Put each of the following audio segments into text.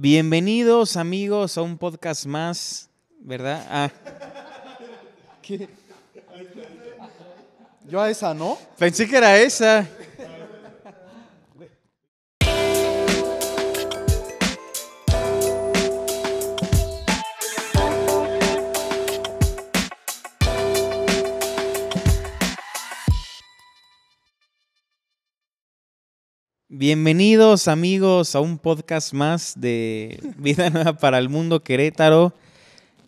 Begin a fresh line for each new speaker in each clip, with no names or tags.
Bienvenidos amigos a un podcast más, ¿verdad? Ah.
¿Qué? Yo a esa, ¿no? Pensé que era esa.
Bienvenidos amigos a un podcast más de Vida Nueva para el Mundo Querétaro.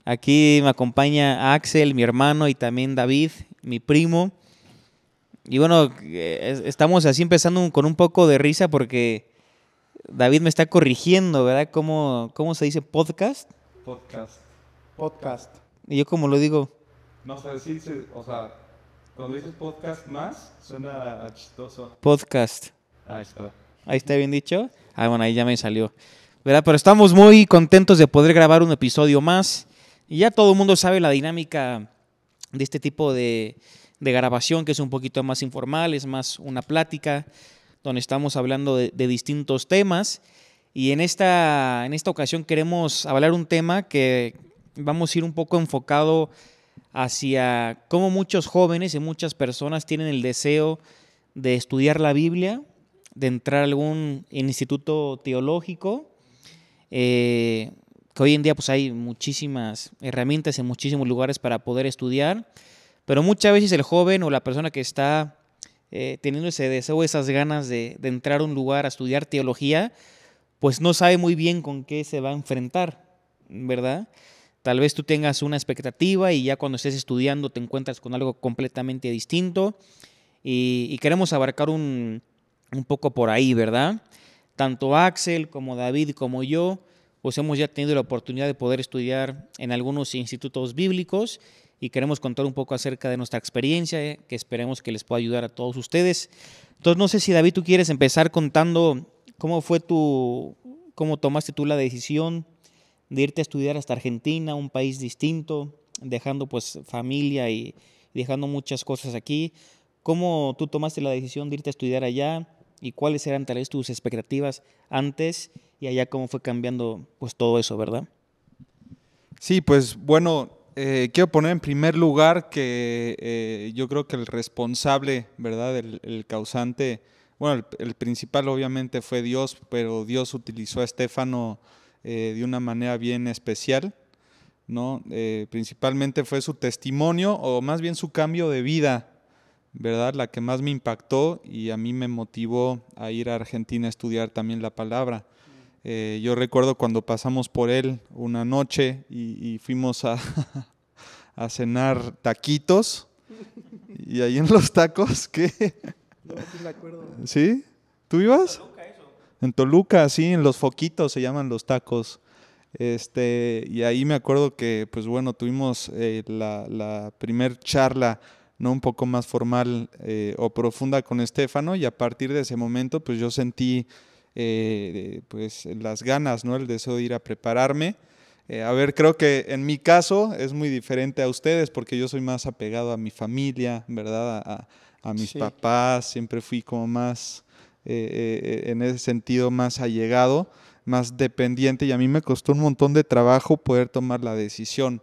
Aquí me acompaña Axel, mi hermano, y también David, mi primo. Y bueno, eh, estamos así empezando con un poco de risa porque David me está corrigiendo, ¿verdad? ¿Cómo, cómo se dice podcast?
Podcast. Podcast.
¿Y yo cómo lo digo?
No sé, o sea, cuando dices podcast más, suena chistoso.
Podcast. Ahí está. Ahí está bien dicho. Ah, bueno, ahí ya me salió. ¿Verdad? Pero estamos muy contentos de poder grabar un episodio más. Y ya todo el mundo sabe la dinámica de este tipo de, grabación, que es un poquito más informal, es más una plática, donde estamos hablando de, distintos temas. Y en esta, en esta ocasión queremos hablar un tema que vamos a ir un poco enfocado hacia cómo muchos jóvenes y muchas personas tienen el deseo de estudiar la Biblia, de entrar a algún instituto teológico, eh, que hoy en día pues hay muchísimas herramientas en muchísimos lugares para poder estudiar, pero muchas veces el joven o la persona que está eh, teniendo ese deseo, esas ganas de, entrar a un lugar a estudiar teología, pues no sabe muy bien con qué se va a enfrentar, ¿verdad? Tal vez tú tengas una expectativa y ya cuando estés estudiando te encuentras con algo completamente distinto y queremos abarcar un, un poco por ahí, ¿verdad? Tanto Axel como David como yo, pues hemos ya tenido la oportunidad de poder estudiar en algunos institutos bíblicos y queremos contar un poco acerca de nuestra experiencia, eh, que esperemos que les pueda ayudar a todos ustedes. Entonces, no sé si David, tú quieres empezar contando cómo fue tu, cómo tomaste tú la decisión de irte a estudiar hasta Argentina, un país distinto, dejando pues familia y dejando muchas cosas aquí. ¿Cómo tú tomaste la decisión de irte a estudiar allá? y cuáles eran tal vez tus expectativas antes y allá cómo fue
cambiando pues todo eso, ¿verdad? Sí, pues bueno, eh, quiero poner en primer lugar que eh, yo creo que el responsable, ¿verdad? El, causante, bueno, el, principal obviamente fue Dios, pero Dios utilizó a Estefano eh, de una manera bien especial, ¿no? principalmente fue su testimonio o más bien su cambio de vida, ¿verdad? La que más me impactó y a mí me motivó a ir a Argentina a estudiar también la palabra. Eh, yo recuerdo cuando pasamos por él una noche y, fuimos a, cenar taquitos y ahí en los tacos, ¿qué? sí ¿Tú ibas? En Toluca, En sí, en los foquitos se llaman los tacos. Este, y ahí me acuerdo que, pues bueno, tuvimos eh, la, la primer charla ¿no? un poco más formal eh, o profunda con Estefano y a partir de ese momento pues yo sentí eh, pues las ganas, ¿no? el deseo de ir a prepararme. Eh, a ver, creo que en mi caso es muy diferente a ustedes porque yo soy más apegado a mi familia, ¿verdad? A, mis papás, siempre fui como más, en ese sentido, más allegado, más dependiente y a mí me costó un montón de trabajo poder tomar la decisión.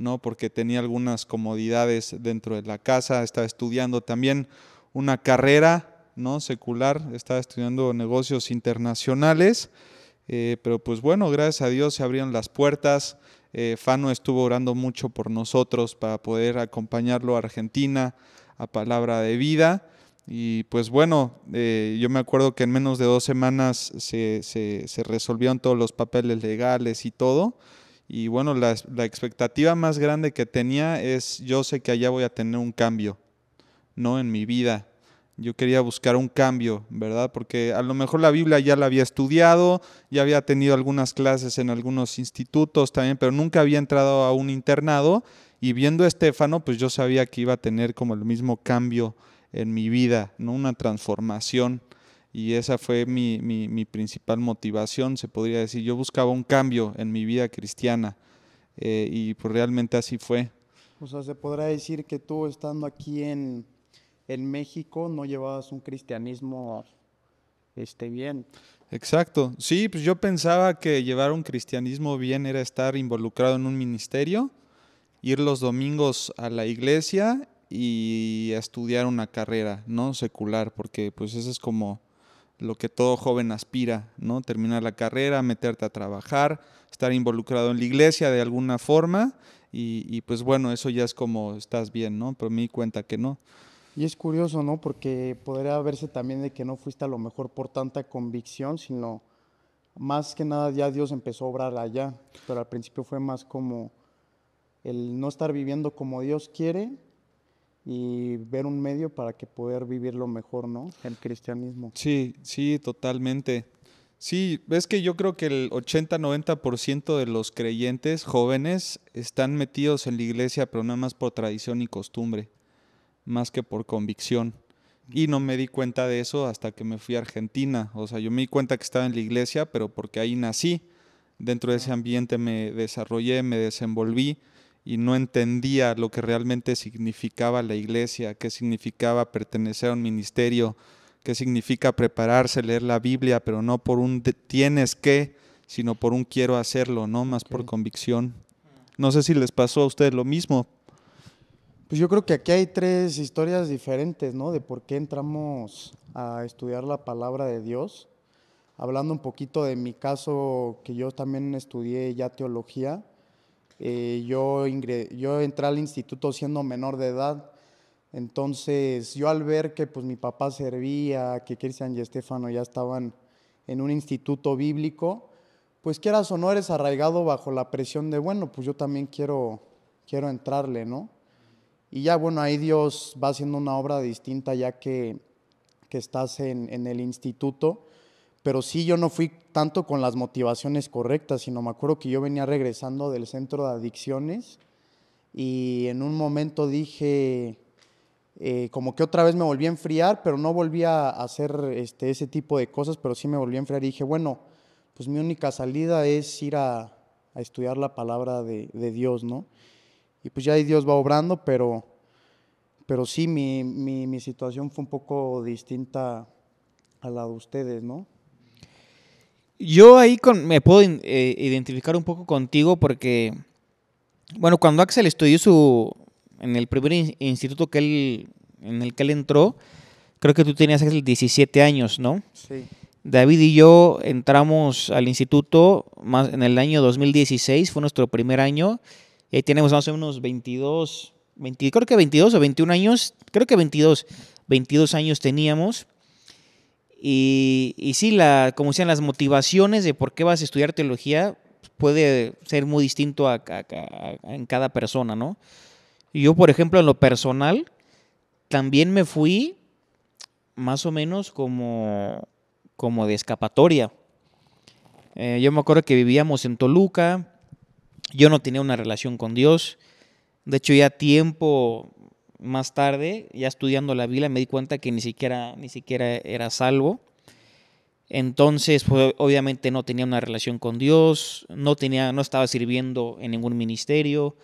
¿no? Porque tenía algunas comodidades dentro de la casa, estaba estudiando también una carrera, ¿no? Secular, estaba estudiando negocios internacionales, eh, pero pues bueno, gracias a Dios se abrieron las puertas. Eh, Fano estuvo orando mucho por nosotros para poder acompañarlo a Argentina, a Palabra de Vida. Y pues bueno, eh, yo me acuerdo que en menos de dos semanas se, se, se resolvieron todos los papeles legales y todo. Y bueno, la, expectativa más grande que tenía es, yo sé que allá voy a tener un cambio, ¿no? En mi vida. Yo quería buscar un cambio, ¿verdad? Porque a lo mejor la Biblia ya la había estudiado, ya había tenido algunas clases en algunos institutos también, pero nunca había entrado a un internado. Y viendo a Estefano, pues yo sabía que iba a tener como el mismo cambio en mi vida, ¿no? Una transformación y esa fue mi, principal motivación, se podría decir. Yo buscaba un cambio en mi vida cristiana eh, y pues realmente así fue.
O sea, se podrá decir que tú estando aquí en, en México no llevabas un cristianismo este, bien.
Exacto, sí, pues yo pensaba que llevar un cristianismo bien era estar involucrado en un ministerio, ir los domingos a la iglesia y estudiar una carrera, ¿no? Secular, porque pues eso es como lo que todo joven aspira, ¿no? Terminar la carrera, meterte a trabajar, estar involucrado en la iglesia de alguna forma y, pues bueno, eso ya es como estás bien, ¿no? Pero me di cuenta que no.
Y es curioso, ¿no? Porque podría verse también de que no fuiste a lo mejor por tanta convicción, sino más que nada ya Dios empezó a obrar allá, pero al principio fue más como el no estar viviendo como Dios quiere, y ver un medio para que poder vivirlo mejor, ¿no? El cristianismo.
Sí, sí, totalmente. Sí, ves que yo creo que el 80-90% de los creyentes jóvenes están metidos en la iglesia, pero nada más por tradición y costumbre, más que por convicción. Y no me di cuenta de eso hasta que me fui a Argentina. O sea, yo me di cuenta que estaba en la iglesia, pero porque ahí nací. Dentro de ese ambiente me desarrollé, me desenvolví y no entendía lo que realmente significaba la iglesia, qué significaba pertenecer a un ministerio, qué significa prepararse, leer la Biblia, pero no por un tienes que, sino por un quiero hacerlo, no más por convicción. No sé si les pasó a ustedes lo mismo.
Pues yo creo que aquí hay tres historias diferentes, ¿no? De por qué entramos a estudiar la palabra de Dios. Hablando un poquito de mi caso, que yo también estudié ya teología, eh, yo, entré al instituto siendo menor de edad, entonces yo al ver que pues mi papá servía, que Cristian y Estefano ya estaban en un instituto bíblico, pues quieras o no eres arraigado bajo la presión de, bueno, pues yo también quiero, quiero entrarle, ¿no? Y ya bueno, ahí Dios va haciendo una obra distinta ya que, que estás en el instituto pero sí yo no fui tanto con las motivaciones correctas, sino me acuerdo que yo venía regresando del centro de adicciones y en un momento dije, eh, como que otra vez me volví a enfriar, pero no volví a hacer este, ese tipo de cosas, pero sí me volví a enfriar y dije, bueno, pues mi única salida es ir a, estudiar la palabra de, Dios, ¿no? Y pues ya ahí Dios va obrando, pero, pero sí, mi situación fue un poco distinta a la de ustedes, ¿no?
Yo ahí me puedo eh, identificar un poco contigo porque, bueno, cuando Axel estudió su, en el primer instituto que él, en el que él entró, creo que tú tenías Axel 17 años, ¿no? Sí. David y yo entramos al instituto más en el año 2016, fue nuestro primer año, y ahí tenemos más o menos 22, creo que 22 o 21 años, creo que 22, 22 años teníamos. Y, sí, la, como decían, las motivaciones de por qué vas a estudiar teología puede ser muy distinto en cada persona, ¿no? Yo, por ejemplo, en lo personal, también me fui más o menos como, como de escapatoria. Eh, yo me acuerdo que vivíamos en Toluca, yo no tenía una relación con Dios, de hecho ya tiempo más tarde, ya estudiando la Biblia, me di cuenta que ni siquiera, ni siquiera era salvo. Entonces, pues, obviamente no tenía una relación con Dios, no, tenía, no estaba sirviendo en ningún ministerio,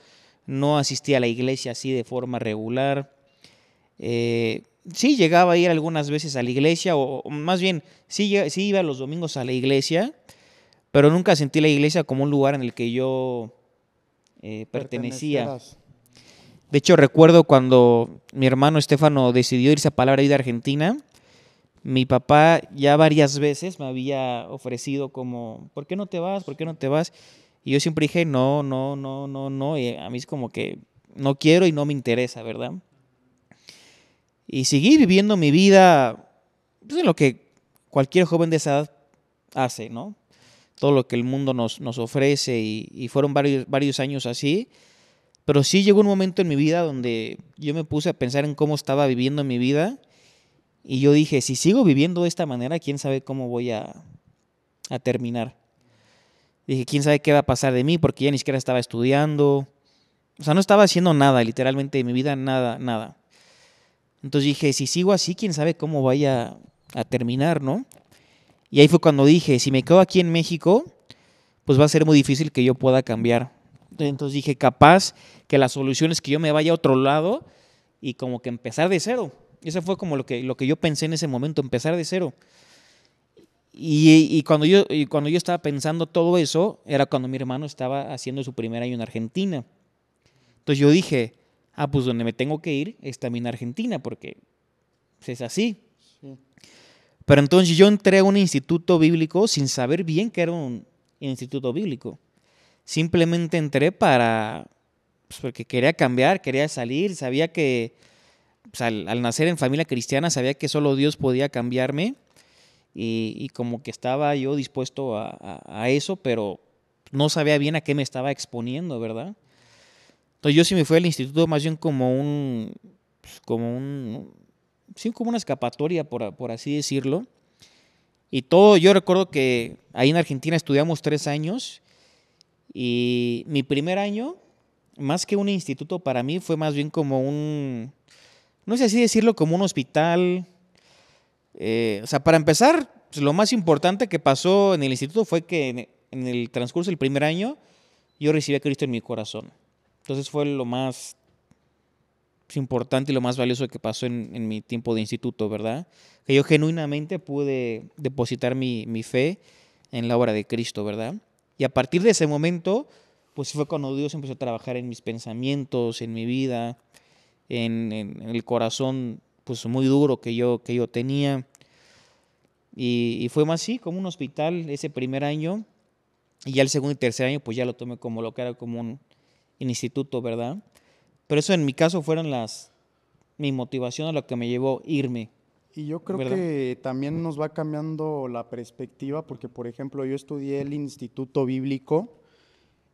no asistía a la iglesia así de forma regular. Eh, sí llegaba a ir algunas veces a la iglesia, o, más bien, sí, iba los domingos a la iglesia, pero nunca sentí la iglesia como un lugar en el que yo eh, pertenecía. De hecho, recuerdo cuando mi hermano Estefano decidió irse a Palabra Vida Argentina, mi papá ya varias veces me había ofrecido como, ¿por qué no te vas? ¿Por qué no te vas? Y yo siempre dije, no, no, no, no, no. Y a mí es como que no quiero y no me interesa, ¿verdad? Y seguí viviendo mi vida, es pues, lo que cualquier joven de esa edad hace, ¿no? Todo lo que el mundo nos, nos ofrece y, fueron varios, varios años así. Pero sí llegó un momento en mi vida donde yo me puse a pensar en cómo estaba viviendo mi vida y yo dije, si sigo viviendo de esta manera, quién sabe cómo voy a, terminar. Dije, quién sabe qué va a pasar de mí porque ya ni siquiera estaba estudiando. O sea, no estaba haciendo nada, literalmente, de mi vida, nada, nada. Entonces dije, si sigo así, quién sabe cómo vaya a terminar, ¿no? Y ahí fue cuando dije, si me quedo aquí en México, pues va a ser muy difícil que yo pueda cambiar. Entonces dije, capaz que la solución es que yo me vaya a otro lado y como que empezar de cero. Eso fue como lo que, lo que yo pensé en ese momento, empezar de cero. Y, cuando yo, y cuando yo estaba pensando todo eso, era cuando mi hermano estaba haciendo su primer año en Argentina. Entonces yo dije, ah, pues donde me tengo que ir es también Argentina, porque es así. Pero entonces yo entré a un instituto bíblico sin saber bien que era un instituto bíblico simplemente entré para, pues, porque quería cambiar, quería salir, sabía que pues, al, nacer en familia cristiana, sabía que solo Dios podía cambiarme y, como que estaba yo dispuesto a, eso, pero no sabía bien a qué me estaba exponiendo, ¿verdad? Entonces yo sí me fui al instituto más bien como un, pues, como un, sí, como una escapatoria, por, por así decirlo. Y todo, yo recuerdo que ahí en Argentina estudiamos tres años y mi primer año, más que un instituto para mí, fue más bien como un, no sé así decirlo, como un hospital. Eh, o sea, para empezar, pues, lo más importante que pasó en el instituto fue que en el transcurso del primer año yo recibí a Cristo en mi corazón. Entonces fue lo más importante y lo más valioso que pasó en, mi tiempo de instituto, ¿verdad? Que yo genuinamente pude depositar mi fe en la obra de Cristo, ¿verdad? Y a partir de ese momento, pues fue cuando Dios empezó a trabajar en mis pensamientos, en mi vida, en, el corazón pues muy duro que yo, que yo tenía. Y, fue más así, como un hospital ese primer año. Y ya el segundo y tercer año, pues ya lo tomé como lo que era como un, un instituto, ¿verdad? Pero eso en mi caso fueron las, mi motivación a lo que me llevó irme
y yo creo que también nos va cambiando la perspectiva, porque por ejemplo yo estudié el Instituto Bíblico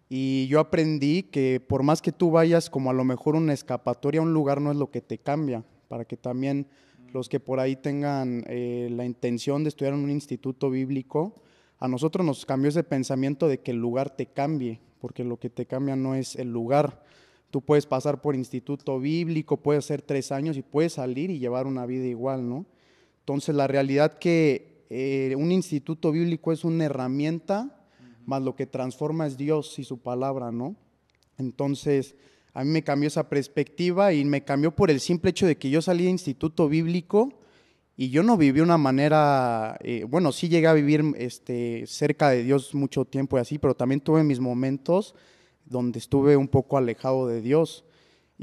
y yo aprendí que por más que tú vayas como a lo mejor una escapatoria a un lugar no es lo que te cambia, para que también los que por ahí tengan eh, la intención de estudiar en un instituto bíblico, a nosotros nos cambió ese pensamiento de que el lugar te cambie, porque lo que te cambia no es el lugar. Tú puedes pasar por instituto bíblico, puedes hacer tres años y puedes salir y llevar una vida igual, ¿no? Entonces, la realidad que eh, un instituto bíblico es una herramienta, más lo que transforma es Dios y su palabra, ¿no? Entonces, a mí me cambió esa perspectiva y me cambió por el simple hecho de que yo salí de instituto bíblico y yo no viví una manera, eh, bueno, sí llegué a vivir este, cerca de Dios mucho tiempo y así, pero también tuve mis momentos donde estuve un poco alejado de Dios.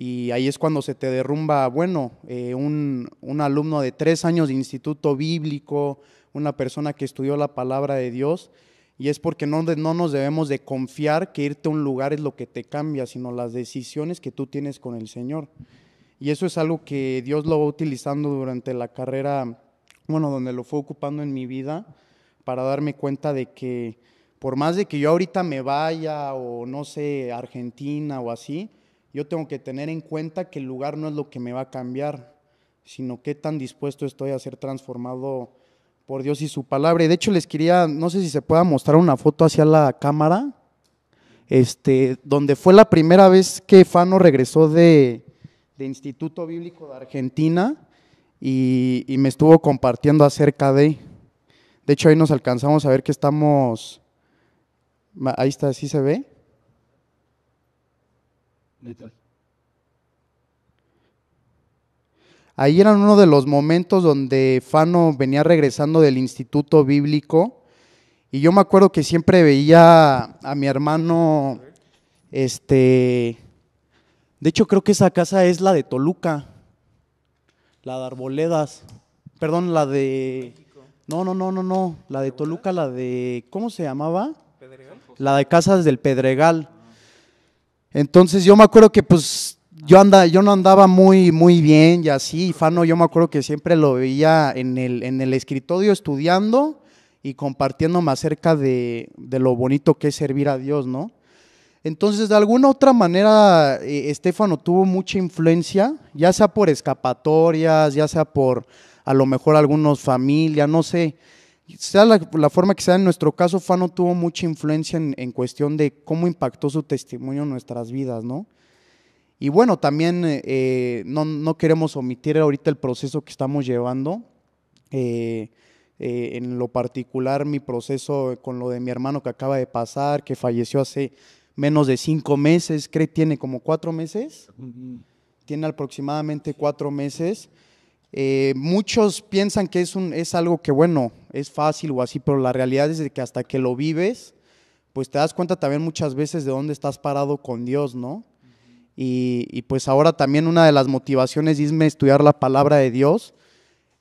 Y ahí es cuando se te derrumba, bueno, eh, un, un, alumno de tres años de instituto bíblico, una persona que estudió la palabra de Dios, y es porque no, no nos debemos de confiar que irte a un lugar es lo que te cambia, sino las decisiones que tú tienes con el Señor. Y eso es algo que Dios lo va utilizando durante la carrera, bueno, donde lo fue ocupando en mi vida, para darme cuenta de que por más de que yo ahorita me vaya o no sé, Argentina o así, yo tengo que tener en cuenta que el lugar no es lo que me va a cambiar, sino qué tan dispuesto estoy a ser transformado por Dios y su palabra. Y de hecho les quería, no sé si se pueda mostrar una foto hacia la cámara, este, donde fue la primera vez que Fano regresó de, Instituto Bíblico de Argentina y, y me estuvo compartiendo acerca de... De hecho, ahí nos alcanzamos a ver que estamos... Ahí está, ¿sí se ve? Ahí era uno de los momentos donde Fano venía regresando del instituto bíblico y yo me acuerdo que siempre veía a mi hermano, este, de hecho creo que esa casa es la de Toluca, la de Arboledas, perdón, la de, no, no, no, no, no, la de Toluca, la de, ¿cómo se llamaba? La de Casas del Pedregal. Entonces yo me acuerdo que pues yo, anda yo no andaba muy, muy bien y así, Fano yo me acuerdo que siempre lo veía en el, en el escritorio estudiando y compartiéndome acerca de, de, lo bonito que es servir a Dios, ¿no? Entonces, de alguna otra manera, eh, Estefano tuvo mucha influencia, ya sea por escapatorias, ya sea por a lo mejor algunos familias, no sé, sea la, forma que sea, en nuestro caso Fano tuvo mucha influencia en, en, cuestión de cómo impactó su testimonio en nuestras vidas, ¿no? Y bueno, también eh, no, no, queremos omitir ahorita el proceso que estamos llevando. Eh, eh, en lo particular, mi proceso con lo de mi hermano que acaba de pasar, que falleció hace menos de cinco meses, cree tiene como cuatro meses, tiene aproximadamente cuatro meses. Eh, muchos piensan que es, un, es algo que, bueno, es fácil o así, pero la realidad es que hasta que lo vives, pues te das cuenta también muchas veces de dónde estás parado con Dios, ¿no? Y, pues ahora también una de las motivaciones es estudiar la palabra de Dios,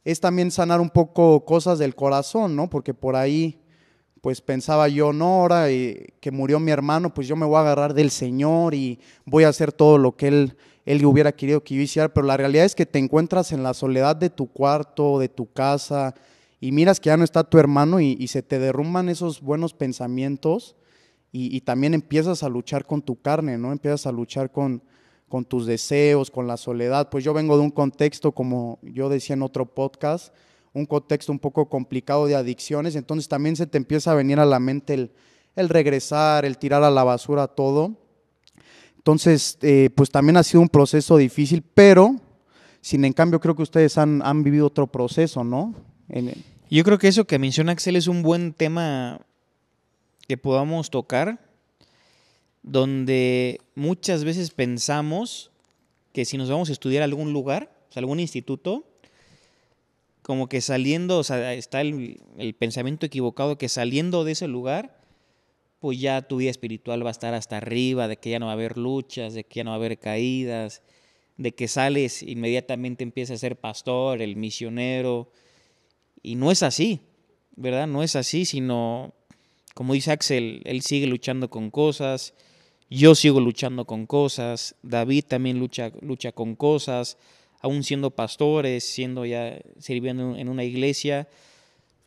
es también sanar un poco cosas del corazón, ¿no? Porque por ahí, pues pensaba yo, no, ahora eh, que murió mi hermano, pues yo me voy a agarrar del Señor y voy a hacer todo lo que Él él hubiera querido que yo hiciera, pero la realidad es que te encuentras en la soledad de tu cuarto, de tu casa, y miras que ya no está tu hermano y, se te derrumban esos buenos pensamientos y, también empiezas a luchar con tu carne, ¿no? Empiezas a luchar con, tus deseos, con la soledad. Pues yo vengo de un contexto, como yo decía en otro podcast, un contexto un poco complicado de adicciones, entonces también se te empieza a venir a la mente el regresar, el tirar a la basura todo. Entonces, eh, pues también ha sido un proceso difícil, pero sin en cambio creo que ustedes han, vivido otro proceso, ¿no?
Yo creo que eso que menciona Axel es un buen tema que podamos tocar, donde muchas veces pensamos que si nos vamos a estudiar a algún lugar, a algún instituto, como que saliendo, o sea, está el pensamiento equivocado que saliendo de ese lugar pues ya tu vida espiritual va a estar hasta arriba, de que ya no va a haber luchas, de que ya no va a haber caídas, de que sales inmediatamente empiezas a ser pastor, el misionero. Y no es así, ¿verdad? No es así, sino, como dice Axel, él sigue luchando con cosas, yo sigo luchando con cosas, David también lucha, lucha con cosas, aún siendo pastores, siendo ya sirviendo en una iglesia.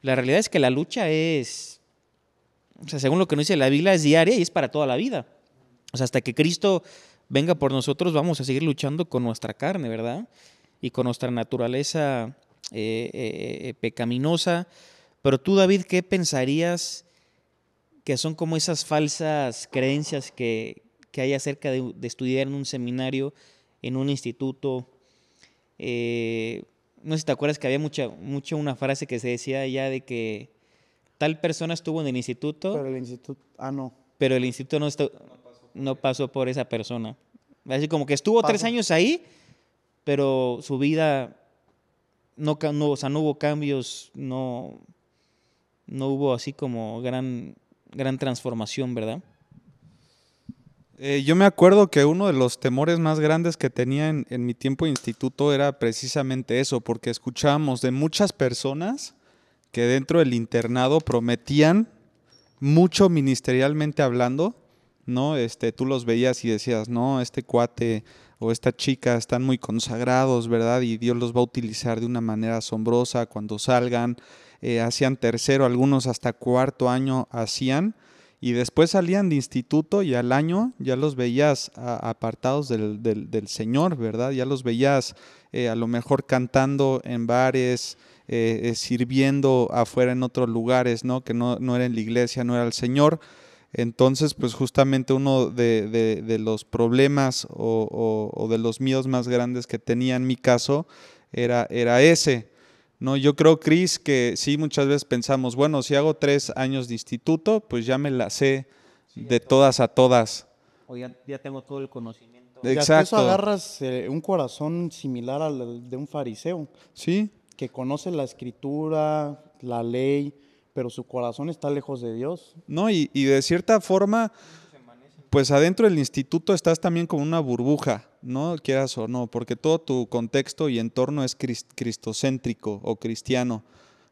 La realidad es que la lucha es o sea, según lo que nos dice la Biblia, es diaria y es para toda la vida. O sea, hasta que Cristo venga por nosotros, vamos a seguir luchando con nuestra carne, ¿verdad? Y con nuestra naturaleza eh, eh, eh, pecaminosa. Pero tú, David, ¿qué pensarías que son como esas falsas creencias que, hay acerca de, estudiar en un seminario, en un instituto? no sé si te acuerdas que había mucha, mucha una frase que se decía ya de que tal persona estuvo en el instituto. Pero el instituto, ah, no. Pero el instituto no, no, pasó, por esa persona. Así como que estuvo tres años ahí, pero su vida no, no, no hubo cambios, no, no hubo así como gran, gran transformación,
¿verdad? Eh, yo me acuerdo que uno de los temores más grandes que tenía en, en mi tiempo de instituto era precisamente eso, porque escuchábamos de muchas personas que dentro del internado prometían mucho ministerialmente hablando, ¿no? Este, tú los veías y decías, no, este cuate o esta chica están muy consagrados, ¿verdad? Y Dios los va a utilizar de una manera asombrosa cuando salgan. Eh, hacían tercero, algunos hasta cuarto año hacían. Y después salían de instituto y al año ya los veías apartados del, Señor, ¿verdad? Ya los veías eh, a lo mejor cantando en bares, eh, eh, sirviendo afuera en otros lugares, ¿no? Que no, era en la iglesia, no era el Señor. Entonces, pues justamente uno de, los problemas o, de los míos más grandes que tenía en mi caso era, ese, no, yo creo, Cris, que sí muchas veces pensamos, bueno, si hago tres años de instituto, pues ya me la sé de todas a todas.
O ya, tengo todo el conocimiento.
Exacto. eso
agarras eh, un corazón similar al de un fariseo. Sí que conoce la escritura, la ley, pero su corazón está lejos de Dios.
No, y, de cierta forma, pues adentro del instituto estás también como una burbuja, ¿no? Quieras o no, porque todo tu contexto y entorno es cristocéntrico o cristiano.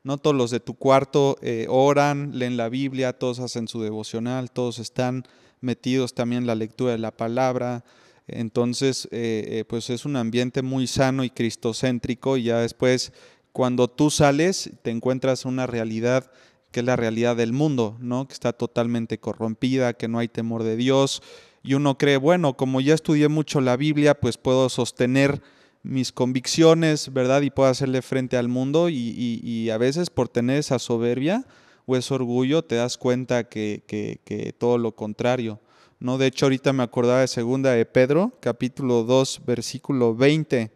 No todos los de tu cuarto eh, oran, leen la Biblia, todos hacen su devocional, todos están metidos también en la lectura de la palabra. Entonces, eh, eh, pues es un ambiente muy sano y cristocéntrico y ya después cuando tú sales te encuentras una realidad que es la realidad del mundo, ¿no? Que está totalmente corrompida, que no hay temor de Dios. Y uno cree, bueno, como ya estudié mucho la Biblia, pues puedo sostener mis convicciones, ¿verdad? Y puedo hacerle frente al mundo. Y, a veces por tener esa soberbia o ese orgullo te das cuenta que, todo lo contrario, ¿no? De hecho, ahorita me acordaba de segunda de Pedro, capítulo 2, versículo 20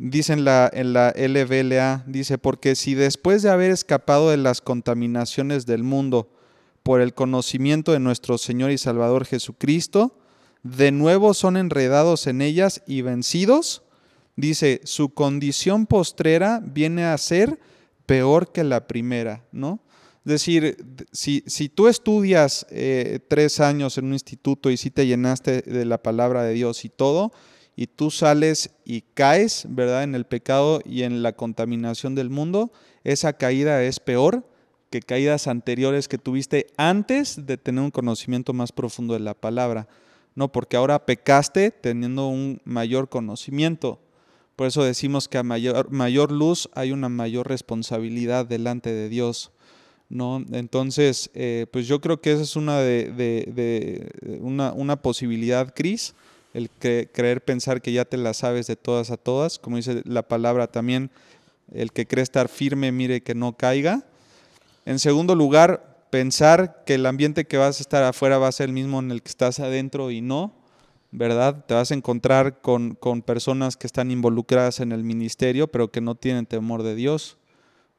Dice en la, en la LBLA, dice, porque si después de haber escapado de las contaminaciones del mundo por el conocimiento de nuestro Señor y Salvador Jesucristo, de nuevo son enredados en ellas y vencidos, dice, su condición postrera viene a ser peor que la primera, ¿no? Es decir, si, si tú estudias eh, tres años en un instituto y si te llenaste de la palabra de Dios y todo, y tú sales y caes, ¿verdad? En el pecado y en la contaminación del mundo, esa caída es peor que caídas anteriores que tuviste antes de tener un conocimiento más profundo de la palabra. No, porque ahora pecaste teniendo un mayor conocimiento. Por eso decimos que a mayor, mayor luz hay una mayor responsabilidad delante de Dios. ¿no? Entonces, eh, pues yo creo que esa es una, de, una, una posibilidad, Cris el creer pensar que ya te la sabes de todas a todas, como dice la palabra también, el que cree estar firme, mire que no caiga. En segundo lugar, pensar que el ambiente que vas a estar afuera va a ser el mismo en el que estás adentro y no, ¿verdad? Te vas a encontrar con, personas que están involucradas en el ministerio, pero que no tienen temor de Dios,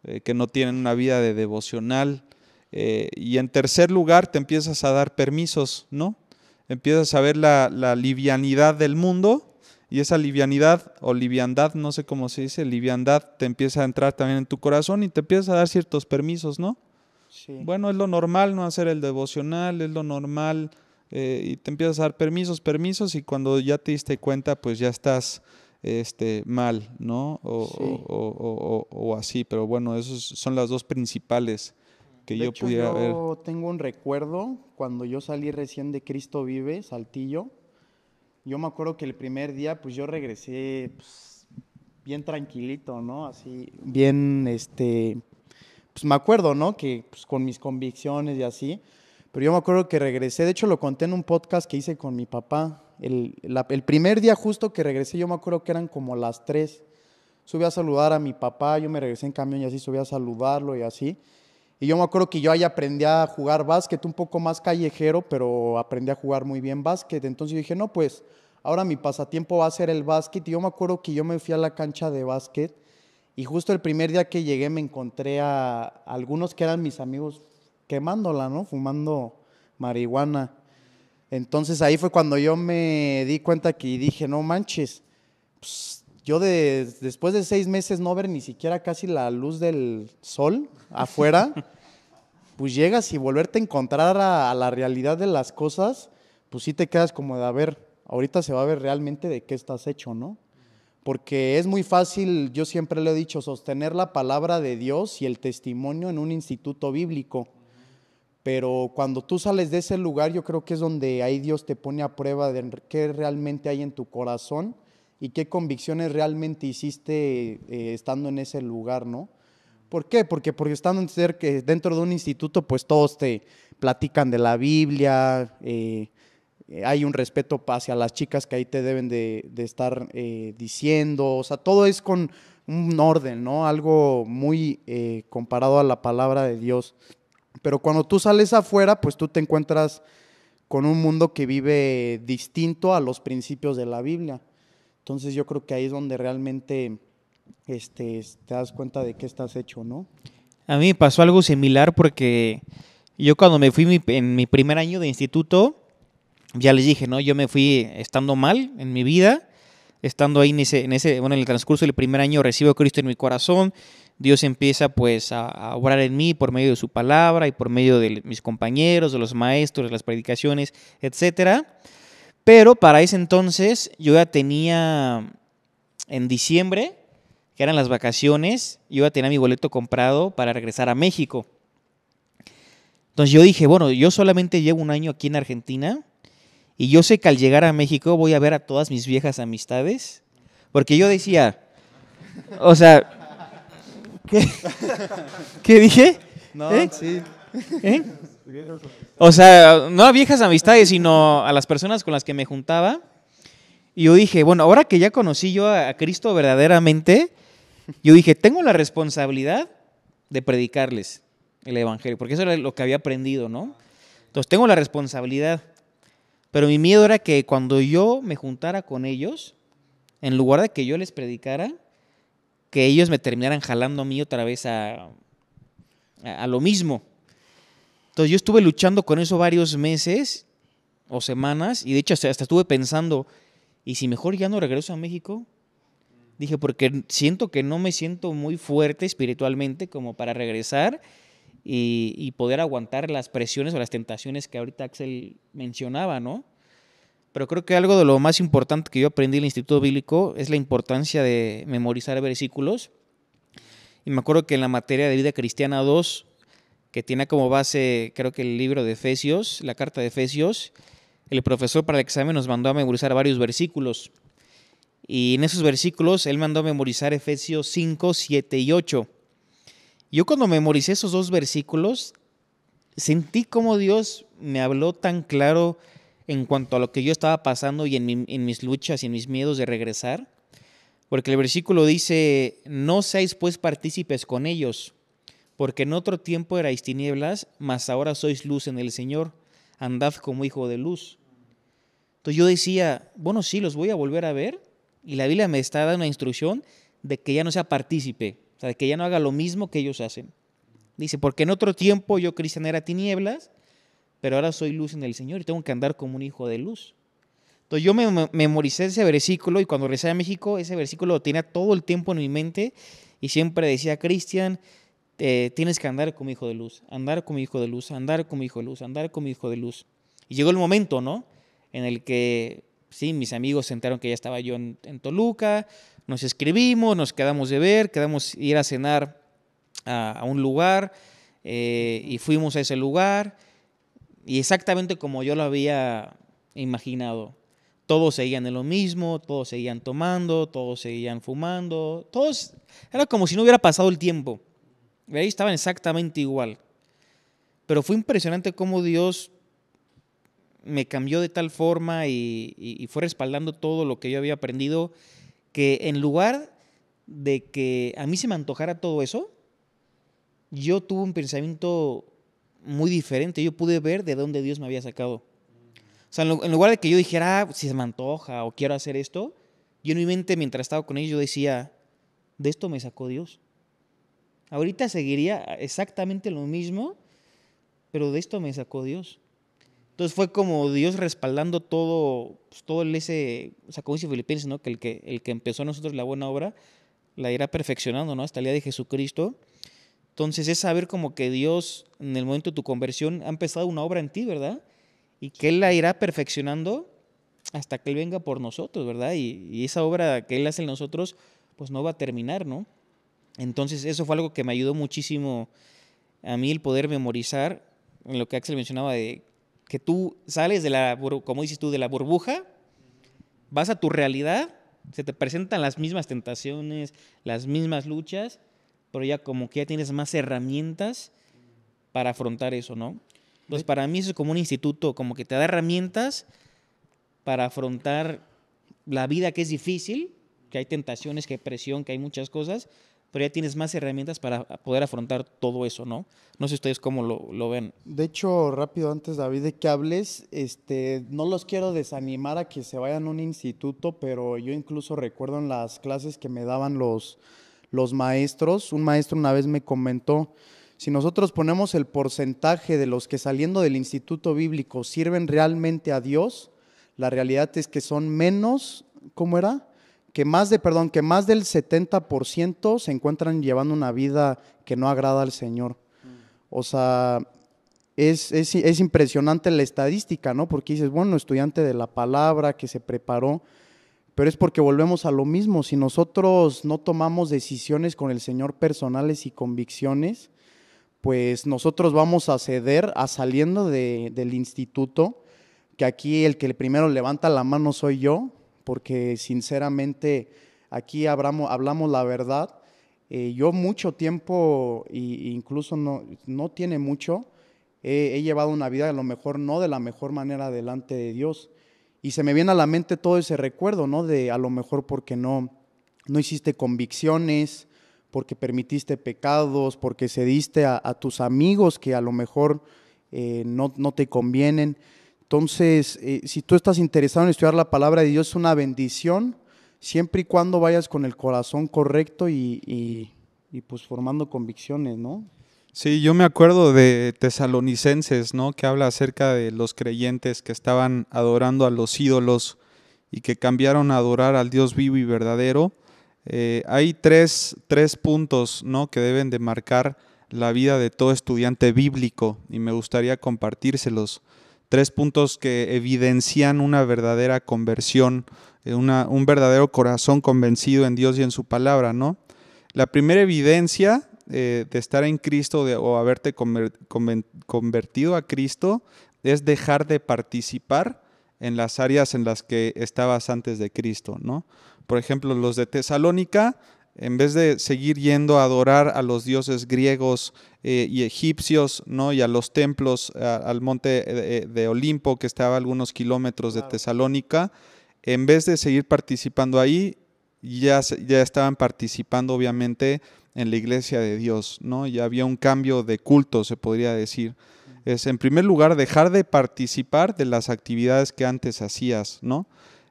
eh, que no tienen una vida de devocional. Eh, y en tercer lugar, te empiezas a dar permisos, ¿no? empiezas a ver la, livianidad del mundo y esa livianidad o liviandad, no sé cómo se dice, liviandad te empieza a entrar también en tu corazón y te empiezas a dar ciertos permisos, ¿no? Bueno, es lo normal no hacer el devocional, es lo normal eh, y te empiezas a dar permisos, permisos y cuando ya te diste cuenta, pues ya estás este, mal, ¿no? O, o, o así, pero bueno, esas son las dos principales yo
tengo un recuerdo cuando yo salí recién de Cristo Vive, Saltillo. Yo me acuerdo que el primer día, pues yo regresé pues, bien tranquilito, ¿no? Así, bien, este. Pues me acuerdo, ¿no? Que pues, con mis convicciones y así. Pero yo me acuerdo que regresé, de hecho lo conté en un podcast que hice con mi papá. El, primer día justo que regresé, yo me acuerdo que eran como las tres. Subí a saludar a mi papá, yo me regresé en camión y así subí a saludarlo y así. Y yo me acuerdo que yo ahí aprendí a jugar básquet, un poco más callejero, pero aprendí a jugar muy bien básquet. Entonces yo dije, no, pues ahora mi pasatiempo va a ser el básquet. Y yo me acuerdo que yo me fui a la cancha de básquet y justo el primer día que llegué me encontré a algunos que eran mis amigos quemándola, ¿no? Fumando marihuana. Entonces ahí fue cuando yo me di cuenta que dije, no manches, pues, yo después de seis meses no ver ni siquiera casi la luz del sol afuera, pues llegas y volverte a encontrar a, la realidad de las cosas, pues sí te quedas como de, a ver, ahorita se va a ver realmente de qué estás hecho, ¿no? Porque es muy fácil, yo siempre le he dicho, sostener la palabra de Dios y el testimonio en un instituto bíblico. Pero cuando tú sales de ese lugar, yo creo que es donde ahí Dios te pone a prueba de qué realmente hay en tu corazón y qué convicciones realmente hiciste eh, estando en ese lugar, ¿no? ¿Por qué? Porque, porque estando dentro de un instituto, pues todos te platican de la Biblia, eh, hay un respeto hacia las chicas que ahí te deben de, estar eh, diciendo, o sea, todo es con un orden, ¿no? Algo muy comparado a la palabra de Dios. Pero cuando tú sales afuera, pues tú te encuentras con un mundo que vive distinto a los principios de la Biblia. Entonces yo creo que ahí es donde realmente este, te das cuenta de qué estás hecho, ¿no?
A mí me pasó algo similar porque yo cuando me fui en mi primer año de instituto, ya les dije, ¿no? Yo me fui estando mal en mi vida, estando ahí en ese, bueno, en el transcurso del primer año recibo a Cristo en mi corazón, Dios empieza pues a, a, obrar en mí por medio de su palabra y por medio de mis compañeros, de los maestros, de las predicaciones, etcétera. Pero para ese entonces yo ya tenía, en diciembre, que eran las vacaciones, yo ya tenía mi boleto comprado para regresar a México. Entonces yo dije, bueno, yo solamente llevo un año aquí en Argentina y yo sé que al llegar a México voy a ver a todas mis viejas amistades, porque yo decía, o sea, ¿qué, dije? No, ¿Eh? ¿Eh? O sea, no a viejas amistades, sino a las personas con las que me juntaba. Y yo dije, bueno, ahora que ya conocí yo a Cristo verdaderamente, yo dije, tengo la responsabilidad de predicarles el Evangelio, porque eso era lo que había aprendido, ¿no? Entonces, tengo la responsabilidad. Pero mi miedo era que cuando yo me juntara con ellos, en lugar de que yo les predicara, que ellos me terminaran jalando a mí otra vez a, a, a lo mismo. Entonces yo estuve luchando con eso varios meses o semanas y de hecho hasta, estuve pensando, ¿y si mejor ya no regreso a México? Dije, porque siento que no me siento muy fuerte espiritualmente como para regresar y, y, poder aguantar las presiones o las tentaciones que ahorita Axel mencionaba, ¿no? Pero creo que algo de lo más importante que yo aprendí en el Instituto Bíblico es la importancia de memorizar versículos. Y me acuerdo que en la materia de vida cristiana 2 que tiene como base, creo que el libro de Efesios, la carta de Efesios, el profesor para el examen nos mandó a memorizar varios versículos. Y en esos versículos él mandó a memorizar Efesios 5, 7 y 8. Yo cuando memoricé esos dos versículos, sentí como Dios me habló tan claro en cuanto a lo que yo estaba pasando y en, mis luchas y en mis miedos de regresar. Porque el versículo dice, no seáis pues partícipes con ellos porque en otro tiempo erais tinieblas, mas ahora sois luz en el Señor, andad como hijo de luz. Entonces yo decía, bueno, sí, los voy a volver a ver, y la Biblia me está dando una instrucción de que ya no sea partícipe, o sea, de que ya no haga lo mismo que ellos hacen. Dice, porque en otro tiempo yo, Cristian, era tinieblas, pero ahora soy luz en el Señor y tengo que andar como un hijo de luz. Entonces yo me memoricé ese versículo y cuando regresé a México, ese versículo lo tenía todo el tiempo en mi mente y siempre decía, Cristian, eh, tienes que andar como hijo de luz, andar como hijo de luz, andar como hijo de luz, andar como hijo de luz. Y llegó el momento, ¿no? En el que, sí, mis amigos se enteraron que ya estaba yo en, Toluca, nos escribimos, nos quedamos de ver, quedamos ir a cenar a, un lugar eh, y fuimos a ese lugar y exactamente como yo lo había imaginado. Todos seguían en lo mismo, todos seguían tomando, todos seguían fumando, todos... Era como si no hubiera pasado el tiempo. Ahí estaban exactamente igual. Pero fue impresionante cómo Dios me cambió de tal forma y, fue respaldando todo lo que yo había aprendido, que en lugar de que a mí se me antojara todo eso, yo tuve un pensamiento muy diferente. Yo pude ver de dónde Dios me había sacado. O sea, en lugar de que yo dijera, ah, si se me antoja o quiero hacer esto, yo en mi mente, mientras estaba con ellos, yo decía, de esto me sacó Dios. Ahorita seguiría exactamente lo mismo, pero de esto me sacó Dios. Entonces fue como Dios respaldando todo, pues, todo ese, o sea, como dice Filipenses, ¿no? Que el, que el que empezó a nosotros la buena obra la irá perfeccionando, ¿no? Hasta el día de Jesucristo. Entonces es saber como que Dios en el momento de tu conversión ha empezado una obra en ti, ¿verdad? Y que Él la irá perfeccionando hasta que Él venga por nosotros, ¿verdad? Y, y esa obra que Él hace en nosotros, pues no va a terminar, ¿no? Entonces, eso fue algo que me ayudó muchísimo a mí el poder memorizar lo que Axel mencionaba de que tú sales de la, como dices tú, de la burbuja, vas a tu realidad, se te presentan las mismas tentaciones, las mismas luchas, pero ya como que ya tienes más herramientas para afrontar eso, ¿no? entonces pues para mí eso es como un instituto, como que te da herramientas para afrontar la vida que es difícil, que hay tentaciones, que hay presión, que hay muchas cosas, pero ya tienes más herramientas para poder afrontar todo eso, ¿no? No sé ustedes cómo lo, ven.
De hecho, rápido antes, David, de que hables, este, no los quiero desanimar a que se vayan a un instituto, pero yo incluso recuerdo en las clases que me daban los, los maestros, un maestro una vez me comentó, si nosotros ponemos el porcentaje de los que saliendo del instituto bíblico sirven realmente a Dios, la realidad es que son menos, ¿cómo era? que más de, perdón, que más del 70% se encuentran llevando una vida que no agrada al Señor. Mm. O sea, es, es, impresionante la estadística, ¿no? Porque dices, bueno, estudiante de la palabra que se preparó, pero es porque volvemos a lo mismo. Si nosotros no tomamos decisiones con el Señor personales y convicciones, pues nosotros vamos a ceder a saliendo de, del instituto, que aquí el que primero levanta la mano soy yo, porque sinceramente aquí hablamos, hablamos la verdad. Eh, yo mucho tiempo, e incluso no, tiene mucho, he llevado una vida a lo mejor no de la mejor manera delante de Dios. Y se me viene a la mente todo ese recuerdo, ¿no? De a lo mejor porque no, no hiciste convicciones, porque permitiste pecados, porque cediste a, a tus amigos que a lo mejor eh, no, no te convienen. Entonces, eh, si tú estás interesado en estudiar la palabra de Dios, es una bendición, siempre y cuando vayas con el corazón correcto y, y, pues formando convicciones, ¿no?
Sí, yo me acuerdo de Tesalonicenses, ¿no? Que habla acerca de los creyentes que estaban adorando a los ídolos y que cambiaron a adorar al Dios vivo y verdadero. Eh, hay tres, tres puntos, ¿no? Que deben de marcar la vida de todo estudiante bíblico y me gustaría compartírselos tres puntos que evidencian una verdadera conversión, eh, un verdadero corazón convencido en Dios y en su palabra, ¿no? La primera evidencia eh, de estar en Cristo o haberte convertido a Cristo es dejar de participar en las áreas en las que estabas antes de Cristo, ¿no? Por ejemplo, los de Tesalónica en vez de seguir yendo a adorar a los dioses griegos eh, y egipcios, ¿no? Y a los templos, al monte de, Olimpo, que estaba a algunos kilómetros de Tesalónica, en vez de seguir participando ahí, ya, ya estaban participando, obviamente, en la iglesia de Dios, ¿no? Ya había un cambio de culto, se podría decir. Mm. Es, en primer lugar, dejar de participar de las actividades que antes hacías, ¿no?